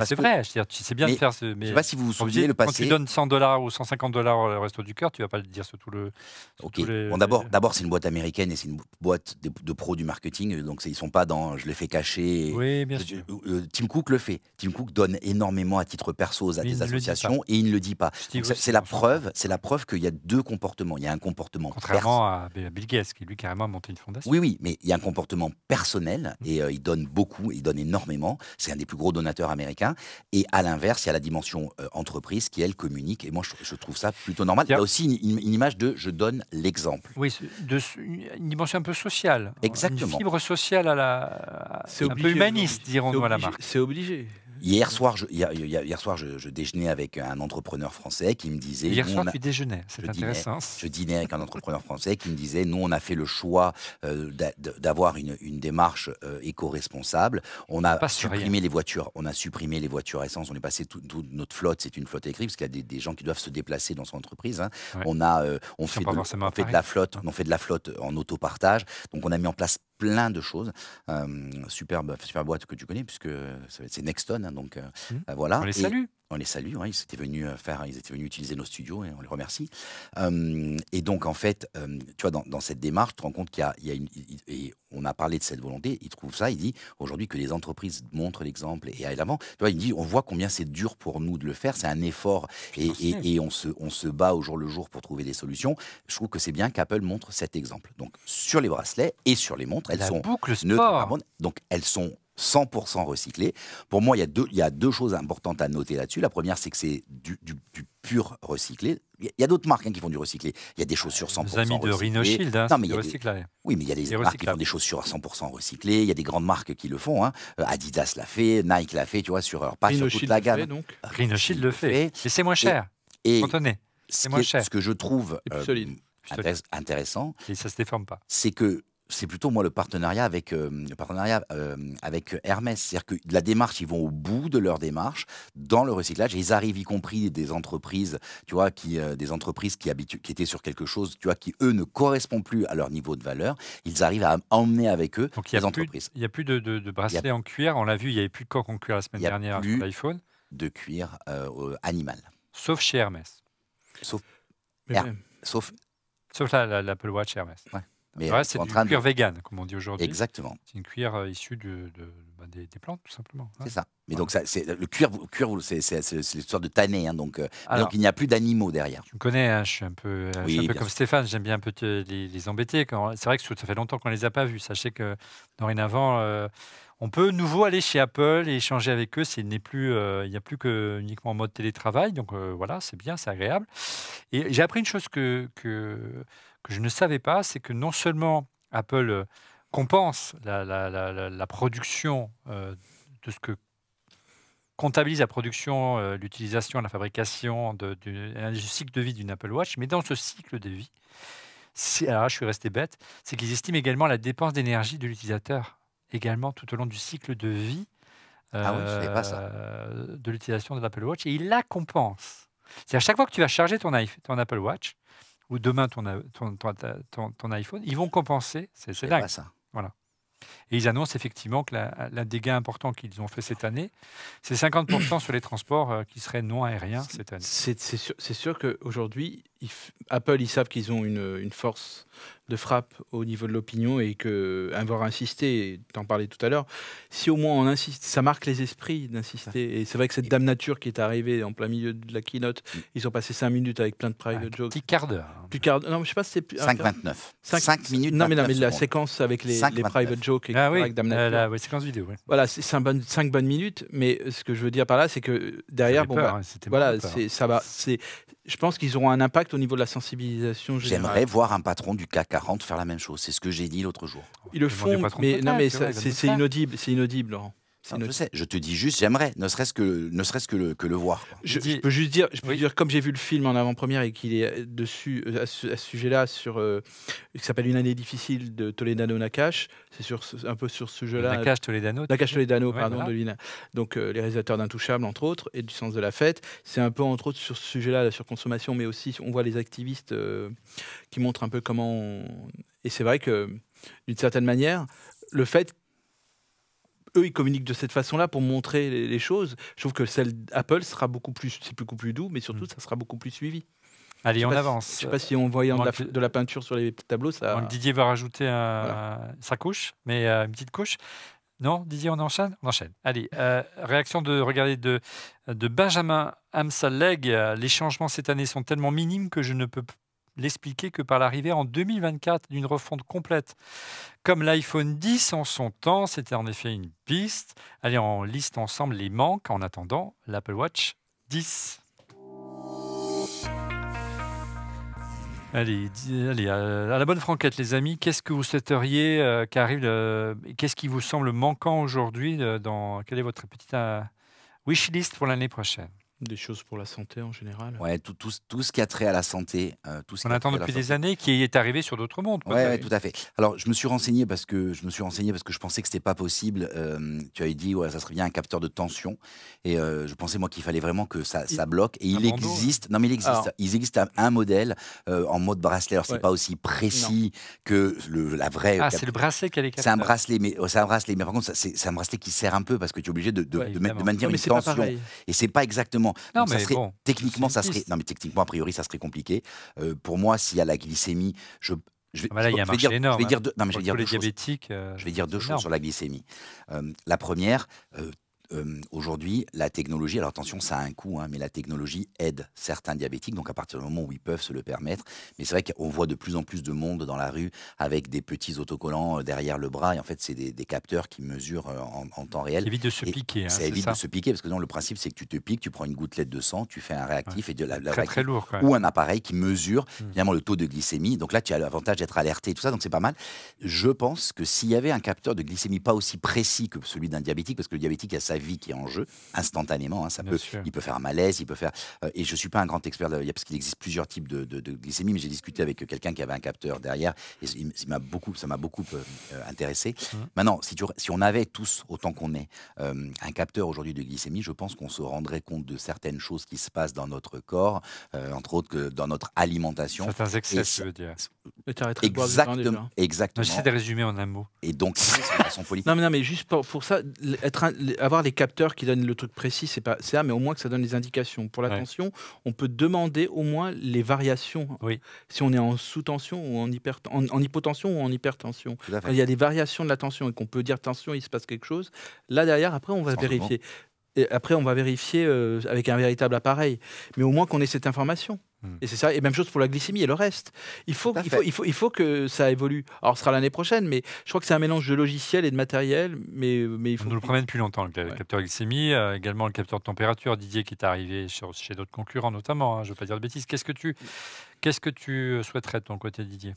c'est vrai, c'est bien de faire ce. Mais je sais pas si vous vous souvenez le passé. Quand tu donnes 100 dollars ou 150 dollars au resto du cœur, tu vas pas le dire sur tout le. ok. Bon, d'abord, d'abord, c'est une boîte américaine et c'est une boîte de, pros du marketing, donc ils sont pas dans je les fais cacher. Oui, bien sûr. Euh, Tim Cook le fait. Tim Cook donne énormément à titre perso à des associations et il ne le dit pas. C'est la preuve, c'est la preuve qu'il y a deux comportements. Il y a un comportement contrairement à Bill Gates qui lui carrément a monté une fondation. Oui, oui, mais il y a un comportement personnel et mm. euh, il donne beaucoup, il donne énormément. C'est un des plus gros donateurs américains Hein. Et à l'inverse, il y a la dimension euh, entreprise qui, elle, communique. Et moi, je, trouve ça plutôt normal. Il y a aussi une, image de je donne l'exemple. Oui, de, une dimension un peu sociale. Exactement. Une fibre sociale à la. C'est un peu humaniste, dirons-nous à la marque. C'est obligé. Hier soir, je, hier, soir je, déjeunais avec un entrepreneur français qui me disait. Hier soir, tu déjeunais, c'est intéressant. je dînais avec un entrepreneur français qui me disait Nous, on a fait le choix euh, d'avoir une, démarche euh, éco-responsable. On a supprimé les voitures. On a supprimé les voitures essence. On est passé toute notre flotte, c'est une flotte électrique, parce qu'il y a des, gens qui doivent se déplacer dans son entreprise. Hein. On a, euh, on, fait de, fait, de, la flotte, on fait de la flotte en autopartage. Donc, on a mis en place plein de choses. superbe, super boîte que tu connais, puisque c'est Nexton. Hein, donc euh, mmh. voilà. On les on les salue, hein. ils, étaient venus euh, faire, ils étaient venus utiliser nos studios et on les remercie. Euh, et donc, en fait, euh, tu vois, dans, cette démarche, tu te rends compte qu'il y a, une, et on a parlé de cette volonté, il trouve ça, il dit aujourd'hui que les entreprises montrent l'exemple et aillent Tu vois, il dit, on voit combien c'est dur pour nous de le faire, c'est un effort et, on, se, on se bat au jour le jour pour trouver des solutions. Je trouve que c'est bien qu'Apple montre cet exemple. Donc, sur les bracelets et sur les montres, elles La sont boucle sport. donc, elles sont 100% recyclé. Pour moi, il y, a deux, choses importantes à noter là-dessus. La première, c'est que c'est du, pur recyclé. Il y a d'autres marques hein, qui font du recyclé. Il y a des chaussures 100% recyclées. amis de Rhinoshield, hein, non, mais il y des... Oui, mais il y a des marques qui font des chaussures 100% recyclées. Il y a des grandes marques qui le font. Hein. Euh, Adidas l'a fait, Nike l'a fait, tu vois, sur, pas sur toute la gamme. le fait. mais c'est moins cher. Et, c'est moins cher. Ce que je trouve euh, intéressant, et ça se déforme pas. c'est que c'est plutôt moi le partenariat avec, euh, le partenariat, euh, avec Hermès. C'est-à-dire que la démarche, ils vont au bout de leur démarche dans le recyclage. ils arrivent, y compris des entreprises, tu vois, qui, euh, des entreprises qui, qui étaient sur quelque chose, tu vois, qui eux ne correspond plus à leur niveau de valeur. Ils arrivent à emmener avec eux Donc, les entreprises. Il n'y a plus de, de, bracelets en cuir. On l'a vu, il n'y avait plus de coque en cuir la semaine dernière plus sur l'iPhone. De cuir animal. Sauf chez Hermès. Sauf. Sauf. Sauf l'Apple la, la Watch Hermès c'est du cuir de... vegan, comme on dit aujourd'hui. Exactement. C'est une cuir issu euh, issue de, bah, des, plantes, tout simplement. Hein. C'est ça. Mais donc, le cuir, cuir c'est l'histoire de tanner. Hein, donc, euh, donc, il n'y a plus d'animaux derrière. Tu me connais, hein, je suis un peu, euh, comme Stéphane, j'aime bien un peu les, embêter. C'est vrai que ça fait longtemps qu'on ne les a pas vus. Sachez que dorénavant, on peut nouveau aller chez Apple et échanger avec eux. Il n'y a plus que uniquement en mode télétravail. Donc voilà, c'est bien, c'est agréable. Et j'ai appris une chose que. que que je ne savais pas, c'est que non seulement Apple euh, compense la, production euh, de ce que comptabilise la production, euh, l'utilisation, la fabrication du cycle de vie d'une Apple Watch, mais dans ce cycle de vie, alors là, je suis resté bête, c'est qu'ils estiment également la dépense d'énergie de l'utilisateur, également tout au long du cycle de vie ah de l'utilisation de l'Apple Watch, et ils la compensent. C'est à chaque fois que tu vas charger ton Apple Watch, ou demain ton, ton, iPhone, ils vont compenser. C'est dingue. Pas ça. Voilà. Et ils annoncent effectivement que l'un des important importants qu'ils ont fait cette année, c'est 50% sur les transports euh, qui seraient non aériens cette année. C'est sûr, sûr qu'aujourd'hui, Apple, ils savent qu'ils ont une, force de frappe au niveau de l'opinion et que avoir insisté, t'en parlais tout à l'heure, si au moins on insiste, ça marque les esprits d'insister. Et c'est vrai que cette dame nature qui est arrivée en plein milieu de la keynote, ils ont passé 5 minutes avec plein de private Un jokes. Petit d'heure. Petit quart d'heure. Hein. Non, je sais pas 5, minutes. Non, mais, non, mais la séquence avec les, private jokes et ah, oui, avec dame euh, nature. la séquence vidéo. Voilà, c'est 5 bonnes, bonnes minutes, mais ce que je veux dire par là, c'est que derrière, bon, bah, hein, voilà, c'est ça va, je pense qu'ils auront un impact au niveau de la sensibilisation générale. J'aimerais voir un patron du CAC 40 faire la même chose. C'est ce que j'ai dit l'autre jour. Ils le font, mais, mais c'est inaudible, c'est inaudible, Laurent. Ah, je je te dis juste, j'aimerais, ne serait-ce que, ne serait-ce que, le, voir. Je, peux juste dire, je peux dire, comme j'ai vu le film en avant-première et qu'il est euh, dessus euh, à ce, sujet-là, sur euh, qui s'appelle Une année difficile de Toledano Nakash, c'est sur un peu sur ce sujet là Nakash Toledano. Nakash Toledano, pardon, de Donc les réalisateurs d'Intouchables entre autres et du Sens de la fête, c'est un peu entre autres sur ce sujet-là, la surconsommation, mais aussi on voit les activistes qui montrent un peu comment. Et c'est vrai que d'une certaine manière, le fait eux, ils communiquent de cette façon-là pour montrer les, choses. Je trouve que celle d'Apple sera beaucoup plus, c'est beaucoup plus doux, mais surtout, mm. ça sera beaucoup plus suivi. Allez, on avance. je ne sais pas si on voyant de la, peinture sur les tableaux, ça. Didier va rajouter euh, sa couche, mais euh, une petite couche. Non, Didier, on enchaîne On enchaîne. Allez, euh, réaction de, regarder de, de Benjamin Amsaleg. Les changements cette année sont tellement minimes que je ne peux l'expliquer que par l'arrivée en 2024 d'une refonte complète. Comme l'iPhone 10 en son temps, c'était en effet une piste. Allez, on liste ensemble les manques en attendant l'Apple Watch 10. Allez, allez, à la bonne franquette, les amis, qu'est-ce que vous souhaiteriez euh, qu'arrive Qu'est-ce qui vous semble manquant aujourd'hui euh, dans, Quelle est votre petite euh, wish list pour l'année prochaine des choses pour la santé en général. Ouais, tout, tout, tout ce qui a trait à la santé. Euh, tout on attend depuis des années qui est arrivé sur d'autres mondes. Oui, ouais, tout à fait. Alors, je me suis renseigné parce que je me suis renseigné parce que je pensais que c'était pas possible. Euh, tu avais dit, ouais, ça serait bien un capteur de tension, et euh, je pensais moi qu'il fallait vraiment que ça, ça bloque. Et il hein. existe. Non, mais il existe. il un, modèle en mode bracelet. Alors, c'est pas aussi précis que le, la vraie. Ah, c'est le bracelet est. C'est un bracelet, mais oh, c'est un bracelet. Mais par contre, c'est un bracelet qui sert un peu parce que tu es obligé de, de, maintenir une tension. Et c'est pas exactement évidemment. Non, mais ça serait, bon, techniquement, ça serait, non, mais techniquement, a priori, ça serait compliqué. Euh, pour moi, s'il y a la glycémie, je, je vais, ah bah là, je, y a je vais dire, énorme, je vais dire hein. deux, non, mais je vais dire deux choses. Euh, je vais dire deux choses sur la glycémie. Euh, la première, euh, euh, aujourd'hui, la technologie, alors attention, ça a un coût, hein, mais la technologie aide certains diabétiques, donc à partir du moment où ils peuvent se le permettre. Mais c'est vrai qu'on voit de plus en plus de monde dans la rue avec des petits autocollants euh, derrière le bras, et en fait, c'est des, capteurs qui mesurent euh, en, temps réel. Ça évite de se piquer. Hein, ça évite de se piquer, parce que non, le principe, c'est que tu te piques, tu prends une gouttelette de sang, tu fais un réactif et de la, très, très lourd, ou un appareil qui mesure mmh. le taux de glycémie. Donc là, tu as l'avantage d'être alerté et tout ça, donc c'est pas mal. Je pense que s'il y avait un capteur de glycémie pas aussi précis que celui d'un diabétique, parce que le diabétique a sa vie qui est en jeu instantanément. Hein, ça peut, il peut faire un malaise, il peut faire. Euh, et je suis pas un grand expert parce qu'il existe plusieurs types de, glycémie, mais j'ai discuté avec quelqu'un qui avait un capteur derrière et il, m'a beaucoup, ça m'a beaucoup euh, euh, intéressé. Mmh. Maintenant, si, si on avait tous autant qu'on est un capteur aujourd'hui de glycémie, je pense qu'on se rendrait compte de certaines choses qui se passent dans notre corps, entre autres que dans notre alimentation. Certains excès, je veux dire. exactement. exactement. J'essaie de résumer en un mot. Et donc, Non, mais, non, mais juste pour, ça, être un, avoir les capteurs qui donnent le truc précis, c'est pas ça, mais au moins que ça donne des indications. Pour la tension, on peut demander au moins les variations. Si on est en sous-tension ou en, hypotension ou en hypertension. Il y a des variations de la tension et qu'on peut dire tension, il se passe quelque chose. Là derrière, après, on va vérifier. Et après, on va vérifier euh, avec un véritable appareil. Mais au moins qu'on ait cette information. Hmm. Et c'est ça. Et même chose pour la glycémie et le reste. Il faut, il faut, il faut, que ça évolue. Alors, ce sera l'année prochaine, mais je crois que c'est un mélange de logiciel et de matériel. Mais, mais il faut On nous le promène depuis longtemps, le capteur glycémie, euh, également le capteur de température. Didier, qui est arrivé chez, d'autres concurrents, notamment. Hein, je ne veux pas dire de bêtises. Qu'est-ce que tu, qu'est-ce que tu souhaiterais de ton côté, Didier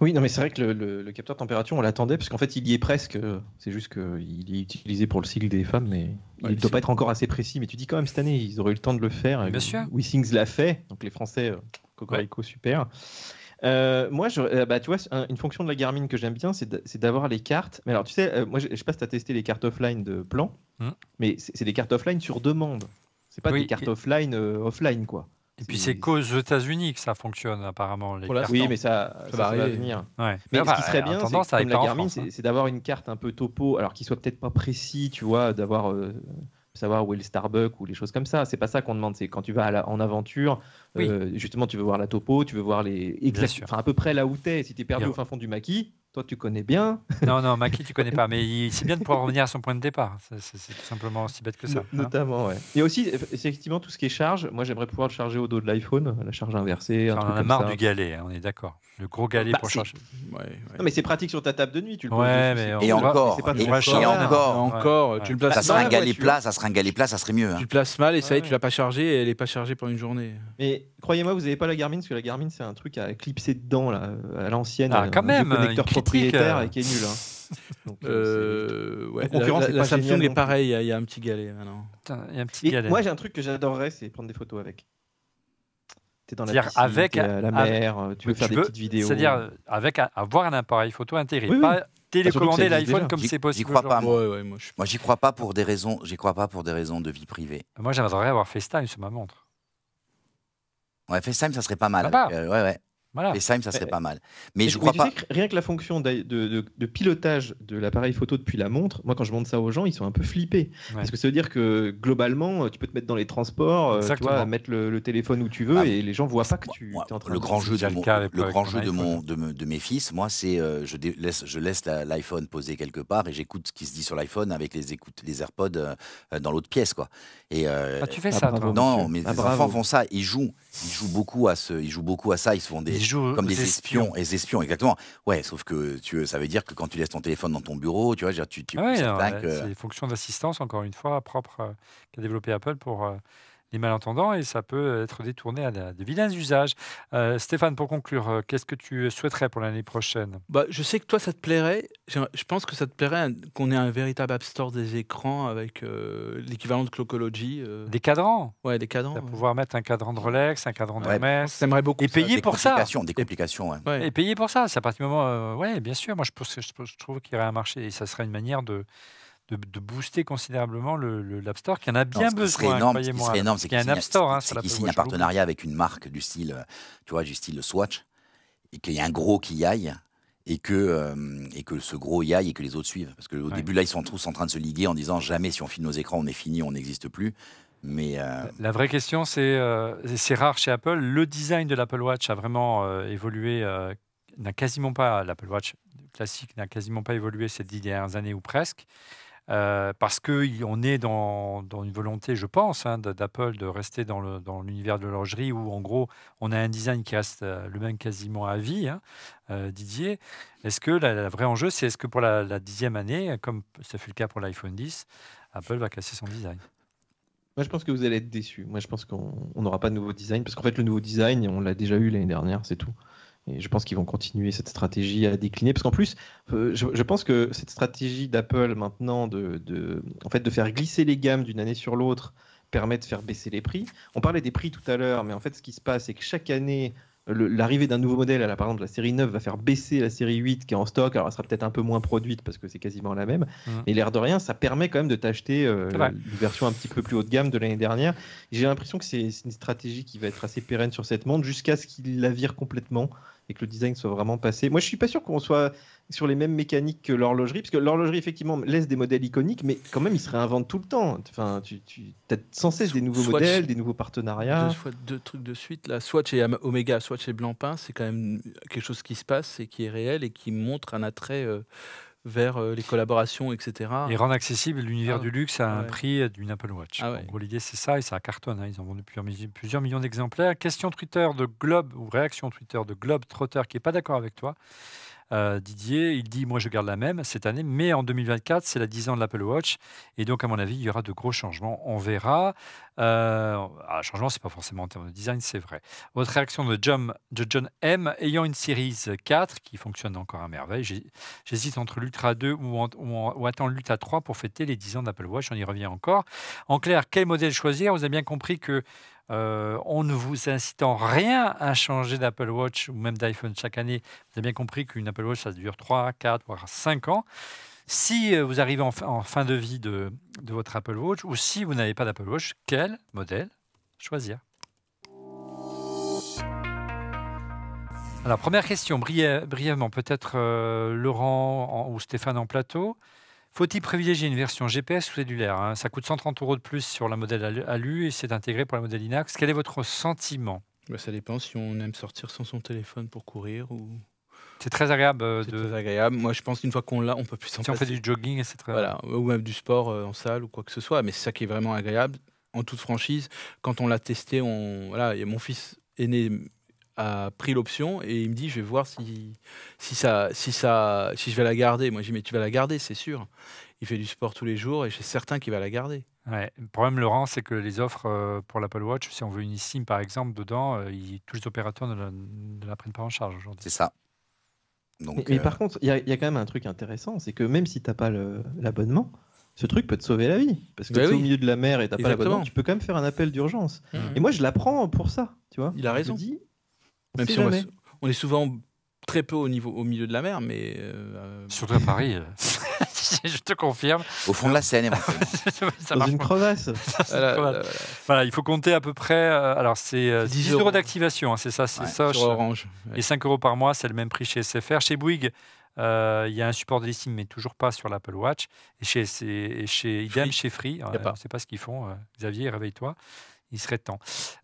oui, non, mais c'est vrai que le, capteur de température, on l'attendait, parce qu'en fait, il y est presque. C'est juste qu'il est utilisé pour le cycle des femmes, mais il ne doit pas être encore assez précis. Mais tu dis quand même, cette année, ils auraient eu le temps de le faire. Bien sûr. Wissings l'a fait, donc les Français, euh, Cocorico, super. Euh, moi, euh, bah, tu vois, une fonction de la Garmin que j'aime bien, c'est d'avoir les cartes. Mais alors, tu sais, moi, je, passe sais pas si tu as testé les cartes offline de plan, hmm. mais c'est des cartes offline sur demande. C'est pas des cartes offline, offline, quoi. Et puis c'est qu'aux États-Unis que ça fonctionne apparemment. Les oui, mais ça, va, venir. Mais ah ce qui bah, serait bien, c'est la Garmin, hein. c'est d'avoir une carte un peu topo, alors qu'il soit peut-être pas précis, tu vois, d'avoir euh, savoir où est le Starbucks ou les choses comme ça. C'est pas ça qu'on demande. C'est quand tu vas en aventure, euh, justement, tu veux voir la topo, tu veux voir les exact, à peu près là où t'es. Si t'es perdu au fin fond du maquis, toi, tu connais bien. Non, non, Maki, tu connais pas, mais c'est bien de pouvoir revenir à son point de départ. C'est tout simplement aussi bête que ça. Hein. Notamment, oui. Et aussi, effectivement, tout ce qui est charge, moi, j'aimerais pouvoir le charger au dos de l'iPhone, la charge inversée. on a marre du galet, hein, on est d'accord. Le gros galet bah, pour charger. Non, mais c'est pratique sur ta table de nuit. Tu le ouais, et, encore, et, encore, encore, euh, tu le places ça, sera un galet ça serait un galet plat, ça serait mieux. Hein. Tu le places mal et ça y est, tu l'as pas chargé et elle est pas chargée pendant une journée. Mais croyez-moi, vous n'avez pas la Garmin parce que la Garmin c'est un truc à clipser dedans là, à l'ancienne. Ah, quand même, hein, connecteur propriétaire hein. et qui est nul. Hein. Euh, la, Samsung est pareil, il y, a un petit galet maintenant. Moi j'ai un truc que j'adorerais, c'est prendre des photos avec dans la avec la mer, euh, tu veux faire des C'est-à-dire euh, avec avoir un appareil photo intégré, pas télécommander l'iPhone comme c'est possible. Moi, j'y crois pas pour des raisons. de vie privée. Moi, j'aimerais avoir FaceTime sur ma montre. Ouais, FaceTime, ça serait pas mal. Euh, ouais. Et ça, ça serait pas mal. Mais, je crois pas. rien que la fonction de, pilotage de l'appareil photo depuis la montre, moi quand je montre ça aux gens, ils sont un peu flippés. Parce que ça veut dire que globalement, tu peux te mettre dans les transports, euh, tu vois, mettre le, téléphone où tu veux bah, et les gens voient pas que tu es en train le de. Grand jeu de le, le grand jeu de, mon, de, mes fils, moi, c'est euh, je laisse, je laisse l'iPhone poser quelque part et j'écoute ce qui se dit sur l'iPhone avec les écoutes, les AirPods euh, dans l'autre pièce, quoi. Et ah, tu fais ah, ça, toi Non, mais ah, enfants font ça. Ils jouent, ils jouent beaucoup à ils jouent beaucoup à ça. Ils se font des comme des espions. Et espions, exactement. Ouais, sauf que tu, ça veut dire que quand tu laisses ton téléphone dans ton bureau, tu vois, tu, tu ah euh. c'est une fonction d'assistance encore une fois propre euh, qu'a développé Apple pour euh, les malentendants et ça peut être détourné à de vilains usages. Euh, Stéphane, pour conclure, euh, qu'est-ce que tu souhaiterais pour l'année prochaine bah, Je sais que toi, ça te plairait. Je pense que ça te plairait qu'on ait un véritable App Store des écrans avec euh, l'équivalent de Clocology. Des cadrans Ouais, des cadrans. Ouais. Pouvoir mettre un cadran de Rolex, un cadran de ouais, J'aimerais beaucoup. Et payer pour ça. Des complications. Et, et payer pour ça. C'est à partir du moment. ouais, bien sûr. Moi, je, je trouve qu'il y aurait un marché et ça serait une manière de de, booster considérablement l'App Store, qui en a bien besoin, croyez-moi. énorme, c'est qu'il y un App Store. c'est hein, signe un partenariat avec une marque du style, euh, tu vois, du style Swatch, et qu'il y a un gros qui y aille, et que, euh, et que ce gros y aille et que les autres suivent. Parce qu'au au début, là, ils sont tous en train de se liguer en disant jamais si on finit nos écrans, on est fini, on n'existe plus. Mais euh, La vraie question, c'est c'est rare chez Apple. Le design de l'Apple Watch a vraiment évolué, n'a quasiment pas, l'Apple Watch classique n'a quasiment pas évolué ces dix dernières années ou presque. Euh, parce qu'on est dans, une volonté, je pense, hein, d'Apple de rester dans, l'univers de l'horlogerie où, en gros, on a un design qui reste euh, le même quasiment à vie. Hein, euh, Didier, est-ce que le vrai enjeu, c'est est-ce que pour la, dixième année, comme ça fut le cas pour l'iPhone 10, Apple va casser son design moi, je pense que vous allez être déçu. Moi, je pense qu'on n'aura pas de nouveau design parce qu'en fait, le nouveau design, on l'a déjà eu l'année dernière, c'est tout. Et je pense qu'ils vont continuer cette stratégie à décliner. Parce qu'en plus, euh, je, pense que cette stratégie d'Apple maintenant de, en fait, de faire glisser les gammes d'une année sur l'autre permet de faire baisser les prix. On parlait des prix tout à l'heure, mais en fait, ce qui se passe, c'est que chaque année, l'arrivée d'un nouveau modèle, à par exemple la série 9, va faire baisser la série 8 qui est en stock. Alors, elle sera peut-être un peu moins produite parce que c'est quasiment la même. Mmh. Mais l'air de rien, ça permet quand même de t'acheter euh, une version un petit peu plus haut de gamme de l'année dernière. J'ai l'impression que c'est une stratégie qui va être assez pérenne sur cette montre jusqu'à ce qu'ils la vire complètement et que le design soit vraiment passé. Moi, je suis pas sûr qu'on soit sur les mêmes mécaniques que l'horlogerie, parce que l'horlogerie, effectivement, laisse des modèles iconiques, mais quand même, ils se réinventent tout le temps. Enfin, tu, tu as sans cesse des nouveaux modèles, des nouveaux partenariats. Deux, fois, deux trucs de suite, là. Swatch et Omega, Swatch et Blancpain, c'est quand même quelque chose qui se passe et qui est réel et qui montre un attrait. Euh, vers euh, les collaborations, etc. Et rendre accessible l'univers ah du luxe à un prix d'une Apple Watch. Ah en gros, l'idée, c'est ça, et ça cartonne. Hein. Ils en vendent plusieurs millions d'exemplaires. Question Twitter de Globe, ou réaction Twitter de Globe Trotter, qui n'est pas d'accord avec toi. Euh, Didier, il dit, moi je garde la même cette année, mais en 2024, c'est la 10 ans de l'Apple Watch. Et donc, à mon avis, il y aura de gros changements. On verra. Euh, ah, changement, c'est pas forcément en termes de design, c'est vrai. Votre réaction de John, de John M, ayant une série 4 qui fonctionne encore à merveille, j'hésite entre l'Ultra 2 ou, ou, l'Ultra 3 pour fêter les 10 ans d'Apple Watch. On y revient encore. En clair, quel modèle choisir Vous avez bien compris que euh, on ne vous incitant rien à changer d'Apple Watch ou même d'iPhone chaque année. Vous avez bien compris qu'une Apple Watch, ça dure 3, 4, voire 5 ans. Si euh, vous arrivez en, fin de vie de, votre Apple Watch ou si vous n'avez pas d'Apple Watch, quel modèle choisir Alors, première question, brièvement, peut-être euh, Laurent ou Stéphane en plateau. Faut-il privilégier une version GPS ou cellulaire hein Ça coûte 130 euros de plus sur la modèle ALU et c'est intégré pour la modèle INAX. Quel est votre sentiment bah, Ça dépend si on aime sortir sans son téléphone pour courir ou. C'est très agréable. Euh, très agréable. Moi, je pense qu'une fois qu'on l'a, on peut plus s'en Si on fait du jogging, c'est très. Voilà, ou même du sport euh, en salle ou quoi que ce soit. Mais c'est ça qui est vraiment agréable. En toute franchise, quand on l'a testé, on voilà, et mon fils aîné a pris l'option et il me dit je vais voir si, si, ça, si, ça, si je vais la garder. Moi, je dis mais tu vas la garder, c'est sûr. Il fait du sport tous les jours et je suis certain qu'il va la garder. Le problème, Laurent, c'est que les offres euh, pour l'Apple Watch, si on veut une eSIM par exemple, dedans, euh, tous les opérateurs ne la, prennent pas en charge aujourd'hui. C'est ça. Donc, mais, euh, par contre, il y, a quand même un truc intéressant, c'est que même si tu n'as pas l'abonnement, ce truc peut te sauver la vie. Parce que ben tu es au milieu de la mer et tu n'as pas l'abonnement, tu peux quand même faire un appel d'urgence. Mmh. Et moi, je la prends pour ça, tu vois. Il a raison. Même si, on, est souvent très peu au, niveau, au milieu de la mer, mais. Euh, Surtout à Paris. Euh. je te confirme. Au fond de la Seine, ça Dans une crevasse. voilà, il faut compter à peu près. Euh, alors, c'est 10, euros, d'activation, hein, c'est ça, c'est ça. Orange. Et 5 euros par mois, c'est le même prix chez SFR. Chez Bouygues, il y a un support de listing, mais toujours pas sur l'Apple Watch. Et chez, chez Idem, chez Free, je ne sais pas ce qu'ils font. Xavier, réveille-toi. Il serait temps.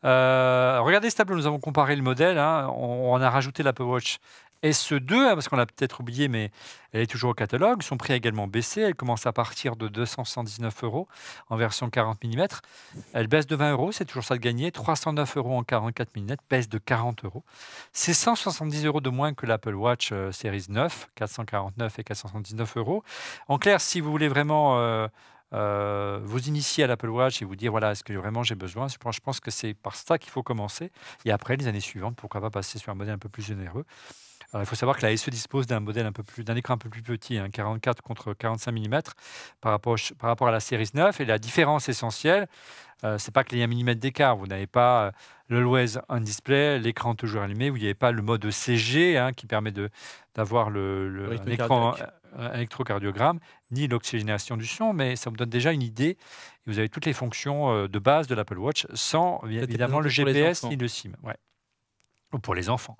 Euh, regardez ce tableau, nous avons comparé le modèle. Hein. On, a rajouté l'Apple Watch SE2, hein, parce qu'on l'a peut-être oublié, mais elle est toujours au catalogue. Son prix a également baissé. Elle commence à partir de 219 euros en version 40 mm. Elle baisse de 20 euros, c'est toujours ça de gagner. 309 euros en 44 mm, baisse de 40 euros. C'est 170 euros de moins que l'Apple Watch euh, Series 9, 449 et 479 euros. En clair, si vous voulez vraiment... Euh, euh, vous initier à l'Apple Watch et vous dire voilà, est-ce que vraiment j'ai besoin Je pense que c'est par ça qu'il faut commencer. Et après, les années suivantes, pourquoi pas passer sur un modèle un peu plus généreux il faut savoir que la SE dispose d'un modèle un peu plus, d'un écran un peu plus petit, hein, 44 contre 45 mm par rapport, par rapport à la série 9. Et la différence essentielle, ce euh, c'est pas que les un mm d'écart. Vous n'avez pas euh, le Always on Display, l'écran toujours allumé. Vous n'avez pas le mode CG hein, qui permet de d'avoir le, l'écran euh, électrocardiogramme, ni l'oxygénation du son, mais ça vous donne déjà une idée. vous avez toutes les fonctions euh, de base de l'Apple Watch, sans évidemment le GPS ni le SIM. Ou pour les enfants.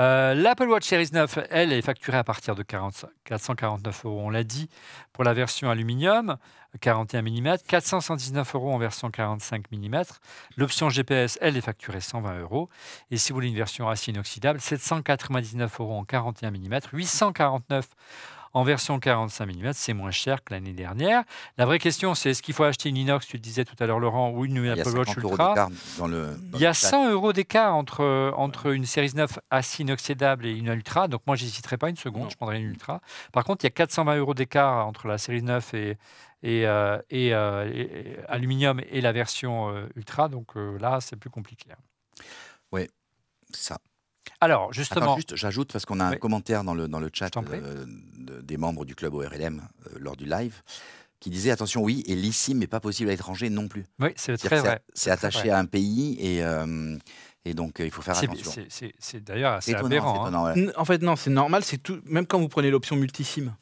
Euh, L'Apple Watch Series 9, elle, est facturée à partir de 449 euros, on l'a dit, pour la version aluminium, 41 mm, 419 euros en version 45 mm. L'option GPS, elle, est facturée 120 euros. Et si vous voulez une version assez inoxydable, 799 euros en 41 mm, 849 euros en version 45 mm, c'est moins cher que l'année dernière. La vraie question, c'est est-ce qu'il faut acheter une inox, tu le disais tout à l'heure, Laurent, ou une Apple Watch Ultra dans le, Il y a 100 euros d'écart entre, entre une série 9 assez inoxydable et une Ultra. Donc moi, n'hésiterai pas une seconde, je prendrai une Ultra. Par contre, il y a 420 euros d'écart entre la série 9 et, euh, euh, et, et, aluminium et la version euh, ultra. Donc là, c'est plus compliqué. Oui, ça. Alors, justement. j'ajoute, parce qu'on a un commentaire dans le, chat euh, des membres du club ORLM euh, lors du live qui disait attention, oui, et l'ICIM n'est pas possible à l'étranger non plus. Oui, c'est très vrai. C'est attaché à un pays et. Euh, et donc, il faut faire attention. C'est d'ailleurs assez aberrant. Hein. En fait, non, c'est normal. C'est tout. Même quand vous prenez l'option multisim,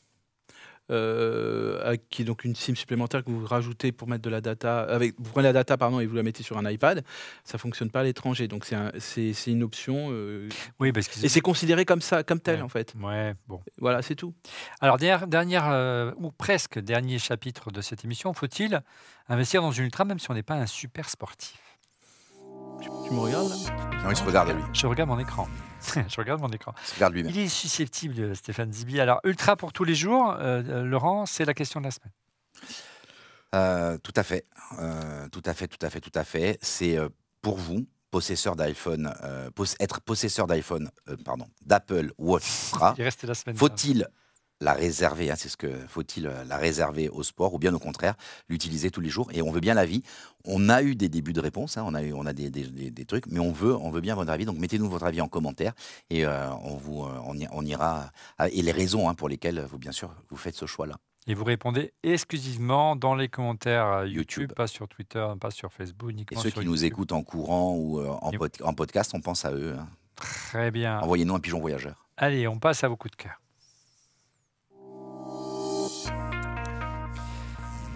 euh, qui est donc une SIM supplémentaire que vous rajoutez pour mettre de la data, avec, vous prenez la data pardon, et vous la mettez sur un iPad, ça ne fonctionne pas à l'étranger. Donc c'est, une option. Euh, oui, parce que et c'est considéré comme ça, comme tel en fait. Ouais, bon. Voilà, c'est tout. Alors dernière, dernière euh, ou presque dernier chapitre de cette émission, faut-il investir dans une ultra même si on n'est pas un super sportif tu, me regardes là Non, il se regarde à lui. Je regarde mon écran. je regarde mon écran. Il, regarde lui il est susceptible, Stéphane Zibi. Alors, ultra pour tous les jours, euh, euh, Laurent, c'est la question de la semaine. Euh, tout à fait. tout à fait, tout à fait, tout à fait. C'est pour vous, possesseur d'iPhone, être possesseur d'iPhone, pardon, d'Apple Watch semaine. Faut-il la réserver, hein, c'est ce que faut-il euh, la réserver au sport ou bien au contraire l'utiliser tous les jours et on veut bien la l'avis. On a eu des débuts de réponse, hein, on a eu, on a des, des, trucs, mais on veut, on veut bien votre avis. Donc mettez-nous votre avis en commentaire et euh, on vous, euh, on, ira et les raisons hein, pour lesquelles vous bien sûr vous faites ce choix-là. Et vous répondez exclusivement dans les commentaires YouTube, pas sur Twitter, pas sur Facebook, Et ceux qui nous écoutent en courant ou en, en, podcast, on pense à eux. Très bien. Envoyez-nous un pigeon voyageur. Allez, on passe à vos coups de cœur.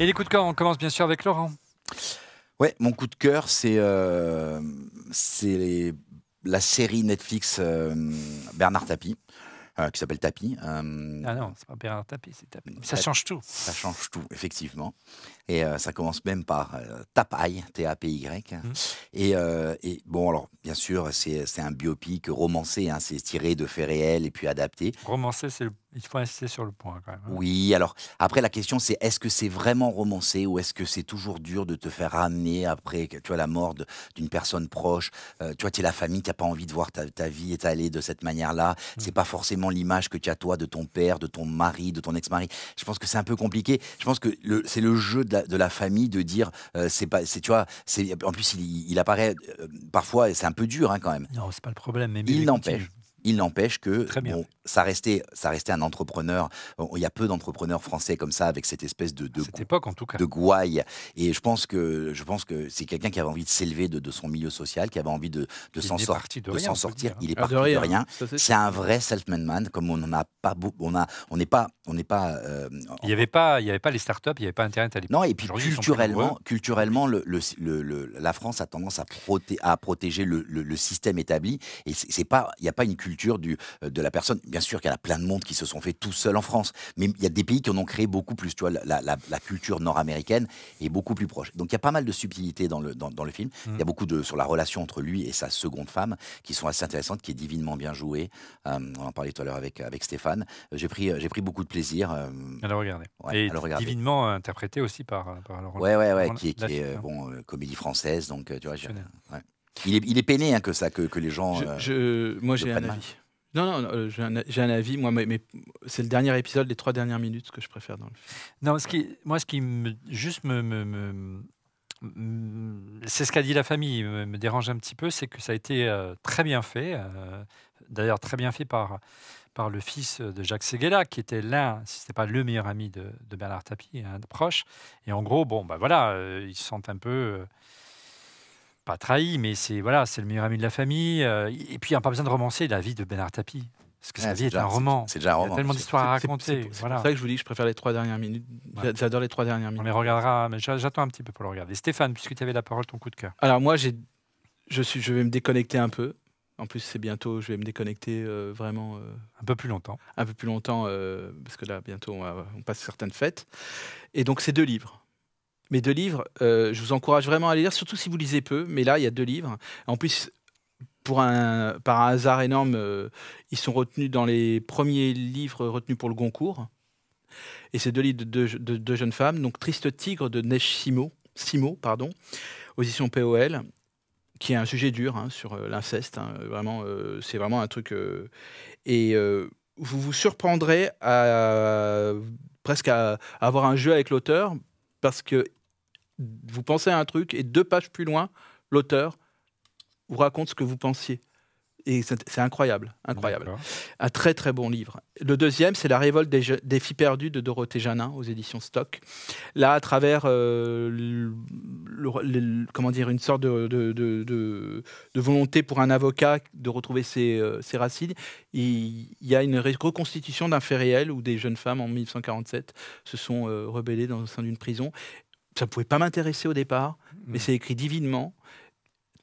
Et les coups de cœur, on commence bien sûr avec Laurent. Ouais, mon coup de cœur, c'est euh, la série Netflix euh, Bernard Tapie. Euh, qui s'appelle Tapie. Ah non, c'est pas Bernard Tapie, c'est Tapie. ça, change tout. Ça change tout, effectivement. Et euh, ça commence même par Tapai Tapay, T-A-P-Y. Et, bon, alors, bien sûr, c'est un biopic romancé, hein, c'est tiré de faits réels et puis adapté. Romancé, il faut insister sur le point quand même. Hein. Oui, alors après la question c'est est-ce que c'est vraiment romancé ou est-ce que c'est toujours dur de te faire ramener après tu vois, la mort d'une personne proche euh, Tu vois, tu es la famille, tu n'as pas envie de voir ta, ta vie étalée de cette manière-là. ce mmh. C'est pas forcément l'image que tu as toi de ton père, de ton mari, de ton ex-mari. Je pense que c'est un peu compliqué. Je pense que c'est le jeu de la de la famille de dire euh, c'est pas c'est tu vois c'est en plus il, apparaît euh, parfois c'est un peu dur hein, quand même. Non c'est pas le problème mais il n'empêche il n'empêche que bon, ça, restait, ça restait un entrepreneur. il y a peu d'entrepreneurs français comme ça, avec cette espèce de, cette époque, en tout cas. de gouaille. Et je pense que, je pense que c'est quelqu'un qui avait envie de s'élever de, son milieu social, qui avait envie de, de s'en sortir. Il est ah, parti de rien. C'est un vrai self man, comme on a pas On n'est pas. On n'est pas euh, il n'y avait, pas, il y avait pas les startups, il n'y avait pas Internet à l'époque. Non, et puis culturellement, culturellement le, la France a tendance à, à protéger le, système établi. Et c'est pas, il n'y a pas une culture culture du, euh, de la personne. Bien sûr qu'il y a plein de monde qui se sont fait tout seuls en France, mais il y a des pays qui en ont créé beaucoup plus. Tu vois, la, la, culture nord-américaine est beaucoup plus proche. Donc il y a pas mal de subtilités dans le, dans, le film. Il y a mm. beaucoup de, sur la relation entre lui et sa seconde femme qui sont assez intéressantes, qui est divinement bien jouée. Euh, on en parlait tout à l'heure avec, avec Stéphane. Euh, j'ai pris, j'ai pris beaucoup de plaisir. à le regarder. et divinement interprété aussi par, Laurent. Ouais, ouais, ouais, qui, qui est, bon, comédie française, donc tu vois. Je, il est, peiné hein, que ça, que, que les gens. Je, euh, moi, j'ai un avis. Non, non, euh, j'ai un, avis. Moi, mais, c'est le dernier épisode, les trois dernières minutes que je préfère dans le film. Non, ce qui, moi, ce qui me, juste me, c'est ce qu'a dit la famille, me dérange un petit peu, c'est que ça a été euh, très bien fait, d'ailleurs très bien fait par, par le fils de Jacques Seguela, qui était l'un, si ce n'était pas le meilleur ami de, Bernard Tapie, un proche. Et en gros, bon, bah voilà, ils se sentent un peu pas trahi, mais c'est voilà, c'est le meilleur ami de la famille. Euh, et puis, il n'y a pas besoin de romancer la vie de Bernard Tapie. Parce que sa ah, vie est, un roman. C'est déjà un roman. Il y a tellement d'histoires à raconter. voilà. pour ça que je vous dis que je préfère les trois dernières minutes. J'adore les trois dernières minutes. On les regardera, mais j'attends un petit peu pour le regarder. Stéphane, puisque tu avais la parole, ton coup de cœur. Alors, moi, j'ai. Je, suis, je vais me déconnecter un peu, en plus, c'est bientôt, je vais me déconnecter euh, vraiment. Euh, un peu plus longtemps. Un peu plus longtemps, parce que là, bientôt, on, passe certaines fêtes. Et donc, ces deux livres mes deux livres, euh, je vous encourage vraiment à les lire, surtout si vous lisez peu. Mais là, il y a deux livres. En plus, pour un, par un hasard énorme, euh, ils sont retenus dans les premiers livres retenus pour le Goncourt. Et c'est deux livres de deux jeunes femmes. Donc, Triste Tigre de Neige Simo, Simo pardon, audition POL, qui est un sujet dur hein, sur euh, l'inceste. Hein, vraiment, c'est vraiment un truc. et vous vous surprendrez à presque à avoir un jeu avec l'auteur parce que vous pensez à un truc et deux pages plus loin, l'auteur vous raconte ce que vous pensiez. Et c'est incroyable, incroyable. Un très très bon livre. Le deuxième, c'est La révolte des, filles perdues de Dorothée Janin aux éditions Stock. Là, à travers euh, comment dire, une sorte de, de, volonté pour un avocat de retrouver ses, euh, racines, il, y a une reconstitution d'un fait réel où des jeunes femmes en 1947 se sont euh, rebellées dans, au sein d'une prison ça ne pouvait pas m'intéresser au départ, mais hmm. c'est écrit divinement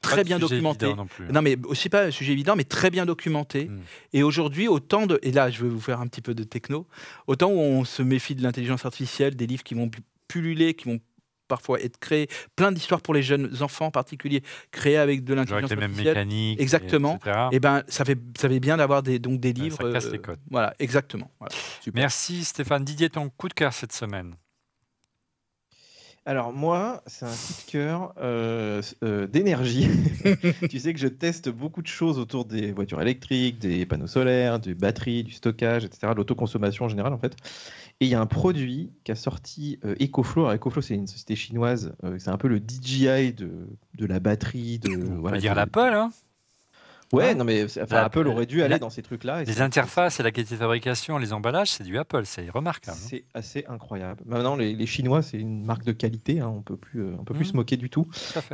très bien documenté. Non, plus, hein. non, mais aussi pas un sujet évident, mais très bien documenté. Hmm. Et aujourd'hui, autant de. Et là, je vais vous faire un petit peu de techno. Autant où on se méfie de l'intelligence artificielle, des livres qui vont pulluler, qui vont parfois être créés, plein d'histoires pour les jeunes enfants en particulier, créés avec de l'intelligence artificielle. Avec les mêmes mécaniques. Exactement. Et, bien, eh ben, ça fait, ça fait bien d'avoir des, donc des livres. Ça casse euh, les codes. Voilà, exactement. Merci Stéphane. Didier, ton coup de cœur cette semaine alors moi, c'est un petit cœur euh, euh, d'énergie. tu sais que je teste beaucoup de choses autour des voitures électriques, des panneaux solaires, des batteries, du stockage, etc., de l'autoconsommation en général en fait. Et il y a un produit qui a sorti EcoFlow. Euh, EcoFlow, c'est une société chinoise. c'est un peu le DJI de, la batterie. De, On va dire l'Apple, hein Ouais, hein non mais Apple aurait dû aller dans ces trucs-là. Les interfaces et la qualité de fabrication, les emballages, c'est du Apple, c'est remarquable. Hein. C'est assez incroyable. Maintenant, les, Chinois, c'est une marque de qualité, hein, on peut plus, euh, peut plus mmh. se moquer du tout.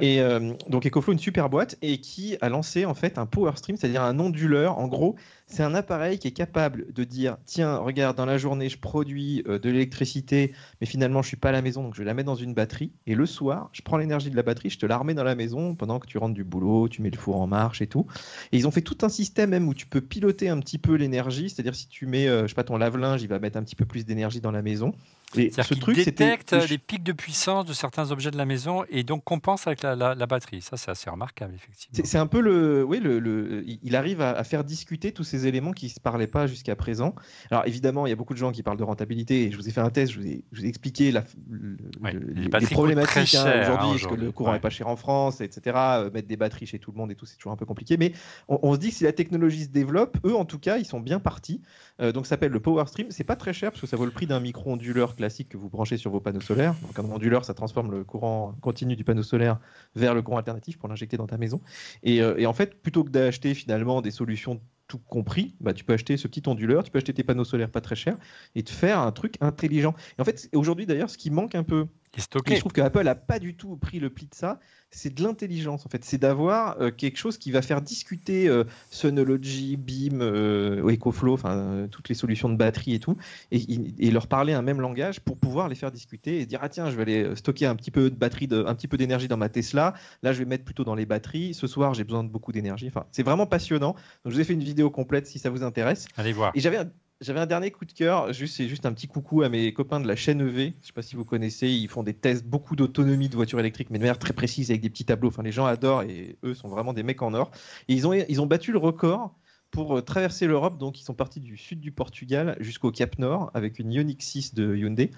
et euh, donc EcoFlow, une super boîte et qui a lancé en fait un power stream, c'est-à-dire un onduleur, en gros, c'est un appareil qui est capable de dire tiens, regarde, dans la journée, je produis euh, de l'électricité, mais finalement, je suis pas à la maison, donc je la mets dans une batterie. Et le soir, je prends l'énergie de la batterie, je te la remets dans la maison pendant que tu rentres du boulot, tu mets le four en marche et tout. Et ils ont fait tout un système même où tu peux piloter un petit peu l'énergie, c'est-à-dire si tu mets, euh, je sais pas, ton lave-linge, il va mettre un petit peu plus d'énergie dans la maison. Et ce truc, détecte les pics de puissance de certains objets de la maison et donc compense avec la, batterie. Ça, c'est assez remarquable, effectivement. C'est un peu le. Oui, le, il arrive à, faire discuter tous ces éléments qui ne se parlaient pas jusqu'à présent. Alors, évidemment, il y a beaucoup de gens qui parlent de rentabilité. Et je vous ai fait un test, je vous ai, expliqué la, les, problématiques hein. aujourd'hui, que le courant n'est pas cher en France, etc. Euh, mettre des batteries chez tout le monde et tout, c'est toujours un peu compliqué. Mais on, se dit que si la technologie se développe, eux, en tout cas, ils sont bien partis. Euh, donc, ça s'appelle le Power Stream. C'est pas très cher parce que ça vaut le prix d'un micro onduleur classique que vous branchez sur vos panneaux solaires. Donc un onduleur, ça transforme le courant continu du panneau solaire vers le courant alternatif pour l'injecter dans ta maison. Euh, et, en fait, plutôt que d'acheter finalement des solutions tout compris, bah, tu peux acheter ce petit onduleur, tu peux acheter tes panneaux solaires pas très chers et te faire un truc intelligent. Et en fait, aujourd'hui d'ailleurs, ce qui manque un peu je trouve que Apple a pas du tout pris le pli de ça. C'est de l'intelligence en fait. C'est d'avoir euh, quelque chose qui va faire discuter euh, Beam, BIM, euh, EcoFlow, enfin euh, toutes les solutions de batterie et tout, et, leur parler un même langage pour pouvoir les faire discuter et dire ah tiens je vais aller stocker un petit peu de batterie, un petit peu d'énergie dans ma Tesla. Là je vais mettre plutôt dans les batteries. Ce soir j'ai besoin de beaucoup d'énergie. Enfin c'est vraiment passionnant. Donc je vous ai fait une vidéo complète si ça vous intéresse. Allez voir. Et j'avais un j'avais un dernier coup de cœur. Juste, c'est juste un petit coucou à mes copains de la chaîne EV. Je ne sais pas si vous connaissez. Ils font des tests, beaucoup d'autonomie de voitures électriques, mais de manière très précise avec des petits tableaux. Enfin, les gens adorent et eux sont vraiment des mecs en or. ils ont, ils ont battu le record pour euh, traverser l'Europe. Donc, ils sont partis du sud du Portugal jusqu'au Cap Nord avec une Ioniq 6 de Hyundai.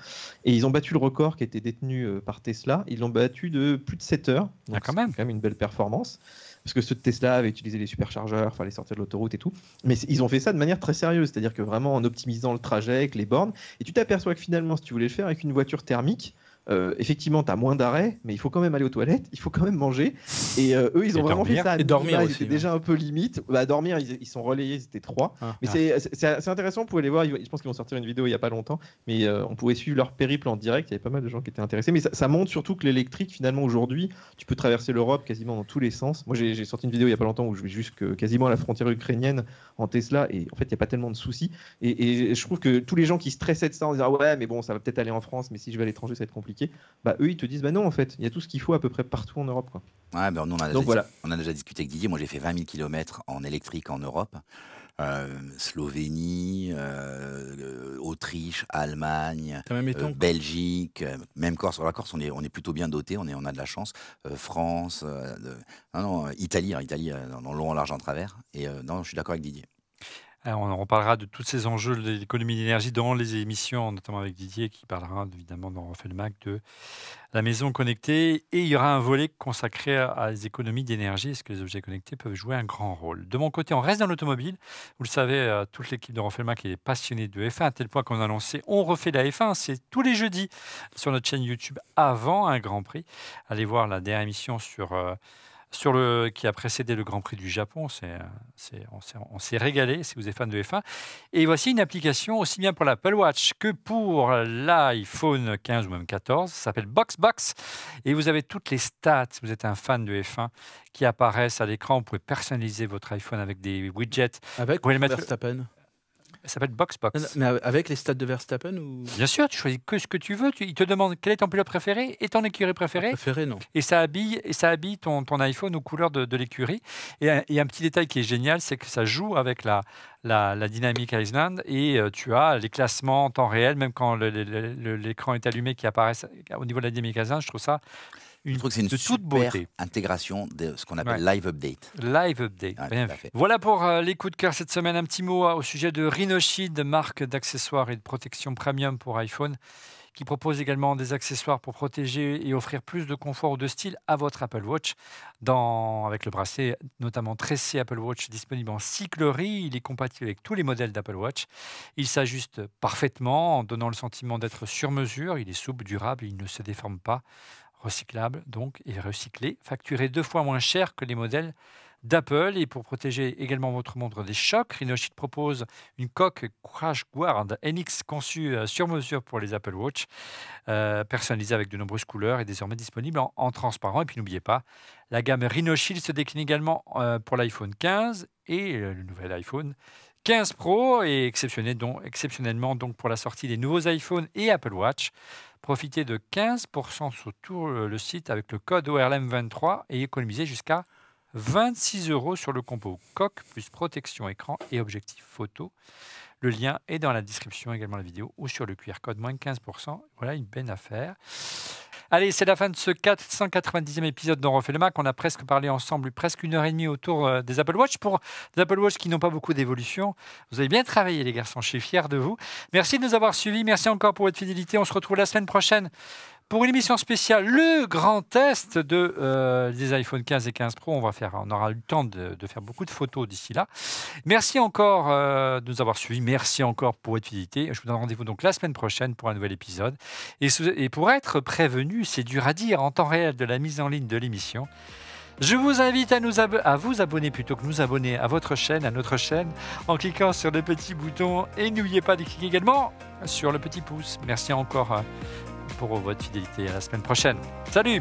Et ils ont battu le record qui était détenu euh, par Tesla. Ils l'ont battu de plus de 7 heures. Ah, c'est quand même. quand même une belle performance parce que ceux de Tesla avaient utilisé les superchargeurs, fallait sortir de l'autoroute et tout. Mais ils ont fait ça de manière très sérieuse, c'est-à-dire que vraiment en optimisant le trajet les bornes. Et tu t'aperçois que finalement, si tu voulais le faire avec une voiture thermique, euh, effectivement, tu as moins d'arrêt, mais il faut quand même aller aux toilettes, il faut quand même manger. Et euh, eux, ils ont vraiment fait ça. et dormir déjà un peu limite. Bah, dormir, ils, ils sont relayés, c'était trois. Ah. mais c'est intéressant, vous pouvez les voir. Je pense qu'ils vont sortir une vidéo il n'y a pas longtemps, mais euh, on pouvait suivre leur périple en direct. Il y avait pas mal de gens qui étaient intéressés. Mais ça, montre surtout que l'électrique, finalement, aujourd'hui, tu peux traverser l'Europe quasiment dans tous les sens. Moi, j'ai sorti une vidéo il n'y a pas longtemps où je vais jusque quasiment à la frontière ukrainienne en Tesla, et en fait, il n'y a pas tellement de soucis. Et, et, je trouve que tous les gens qui stressaient de ça en disant, ouais, mais bon, ça va peut-être aller en France, mais si je vais à l'étranger, ça va être compliqué bah, eux, ils te disent, bah non, en fait, il y a tout ce qu'il faut à peu près partout en Europe. Quoi. Bah, on, a déjà, voilà. on a déjà discuté avec Didier, moi j'ai fait 20 000 km en électrique en Europe. Euh, Slovénie, euh, Autriche, Allemagne, euh, Belgique, même Corse. la Corse, on est, on est plutôt bien doté, on, on a de la chance. France, non, Italie, hein, Italie dans long, en large, en travers. Et non, je suis d'accord avec Didier. Ah, on en reparlera de tous ces enjeux de l'économie d'énergie dans les émissions, notamment avec Didier qui parlera évidemment dans Refait Mac de la maison connectée. Et il y aura un volet consacré à les économies d'énergie. Est-ce que les objets connectés peuvent jouer un grand rôle De mon côté, on reste dans l'automobile. Vous le savez, euh, toute l'équipe de Refait Mac est passionnée de F1 à tel point qu'on a annoncé On refait la F1. C'est tous les jeudis sur notre chaîne YouTube avant un Grand Prix. Allez voir la dernière émission sur... Euh, sur le, qui a précédé le Grand Prix du Japon. C'est, euh, on s'est régalé si vous êtes fan de F1. Et voici une application aussi bien pour l'Apple Watch que pour l'iPhone 15 ou même 14. Ça s'appelle BoxBox. Et vous avez toutes les stats, si vous êtes un fan de F1, qui apparaissent à l'écran. Vous pouvez personnaliser votre iPhone avec des widgets. Avec vous pouvez le mettre... Verstappen elle s'appelle Boxbox. Box. Mais avec les stades de Verstappen ou... Bien sûr, tu choisis que ce que tu veux. Tu, il te demande quel est ton pilote préféré et ton écurie préférée. Ah, préféré, non. Et ça habille, et ça habille ton, ton iPhone aux couleurs de, l'écurie. Et, un petit détail qui est génial, c'est que ça joue avec la, la, la dynamique Island et euh, tu as les classements en temps réel, même quand l'écran est allumé, qui apparaissent au niveau de la dynamique Island. Je trouve ça une, je trouve c'est une super beauté. intégration de ce qu'on appelle Live Update. Live Update, bien fait. Voilà pour euh, les coups de cœur cette semaine. Un petit mot euh, au sujet de Rhinoshield, marque d'accessoires et de protection premium pour iPhone, qui propose également des accessoires pour protéger et offrir plus de confort ou de style à votre Apple Watch, dans, avec le bracelet notamment tressé Apple Watch disponible en cyclerie. Il est compatible avec tous les modèles d'Apple Watch. Il s'ajuste parfaitement en donnant le sentiment d'être sur mesure. Il est souple, durable, il ne se déforme pas recyclable donc et recyclé, facturé deux fois moins cher que les modèles d'Apple. Et pour protéger également votre montre des chocs, Rhinoshield propose une coque Crash Guard NX conçue euh, sur mesure pour les Apple Watch, euh, personnalisée avec de nombreuses couleurs et désormais disponible en, transparent. Et puis n'oubliez pas, la gamme Rhinoshield se décline également euh, pour l'iPhone 15 et le nouvel iPhone 15 Pro et exceptionnellement donc pour la sortie des nouveaux iPhones et Apple Watch. Profitez de 15% sur tout euh, le site avec le code ORLM23 et économisez jusqu'à 26 euros sur le combo coque plus protection écran et objectif photo. Le lien est dans la description également de la vidéo ou sur le QR code moins 15%. Voilà une bonne affaire. Allez, c'est la fin de ce 490e épisode d'On refait le Mac. On a presque parlé ensemble presque une heure et demie autour euh, des Apple Watch. Pour des Apple Watch qui n'ont pas beaucoup d'évolution, vous avez bien travaillé les garçons, je suis fier de vous. Merci de nous avoir suivis, merci encore pour votre fidélité. On se retrouve la semaine prochaine pour une émission spéciale Le Grand Test de, euh, des iPhone 15 et 15 Pro. On, va faire, on aura eu le temps de, faire beaucoup de photos d'ici là. Merci encore euh, de nous avoir suivis. Merci encore pour votre fidélité. Je vous donne rendez-vous donc la semaine prochaine pour un nouvel épisode. Et, et pour être prévenu, c'est dur à dire en temps réel de la mise en ligne de l'émission. Je vous invite à, nous à, vous abonner plutôt que nous abonner à votre chaîne, à notre chaîne, en cliquant sur le petit bouton. Et n'oubliez pas de cliquer également sur le petit pouce. Merci encore euh, pour votre fidélité. À la semaine prochaine. Salut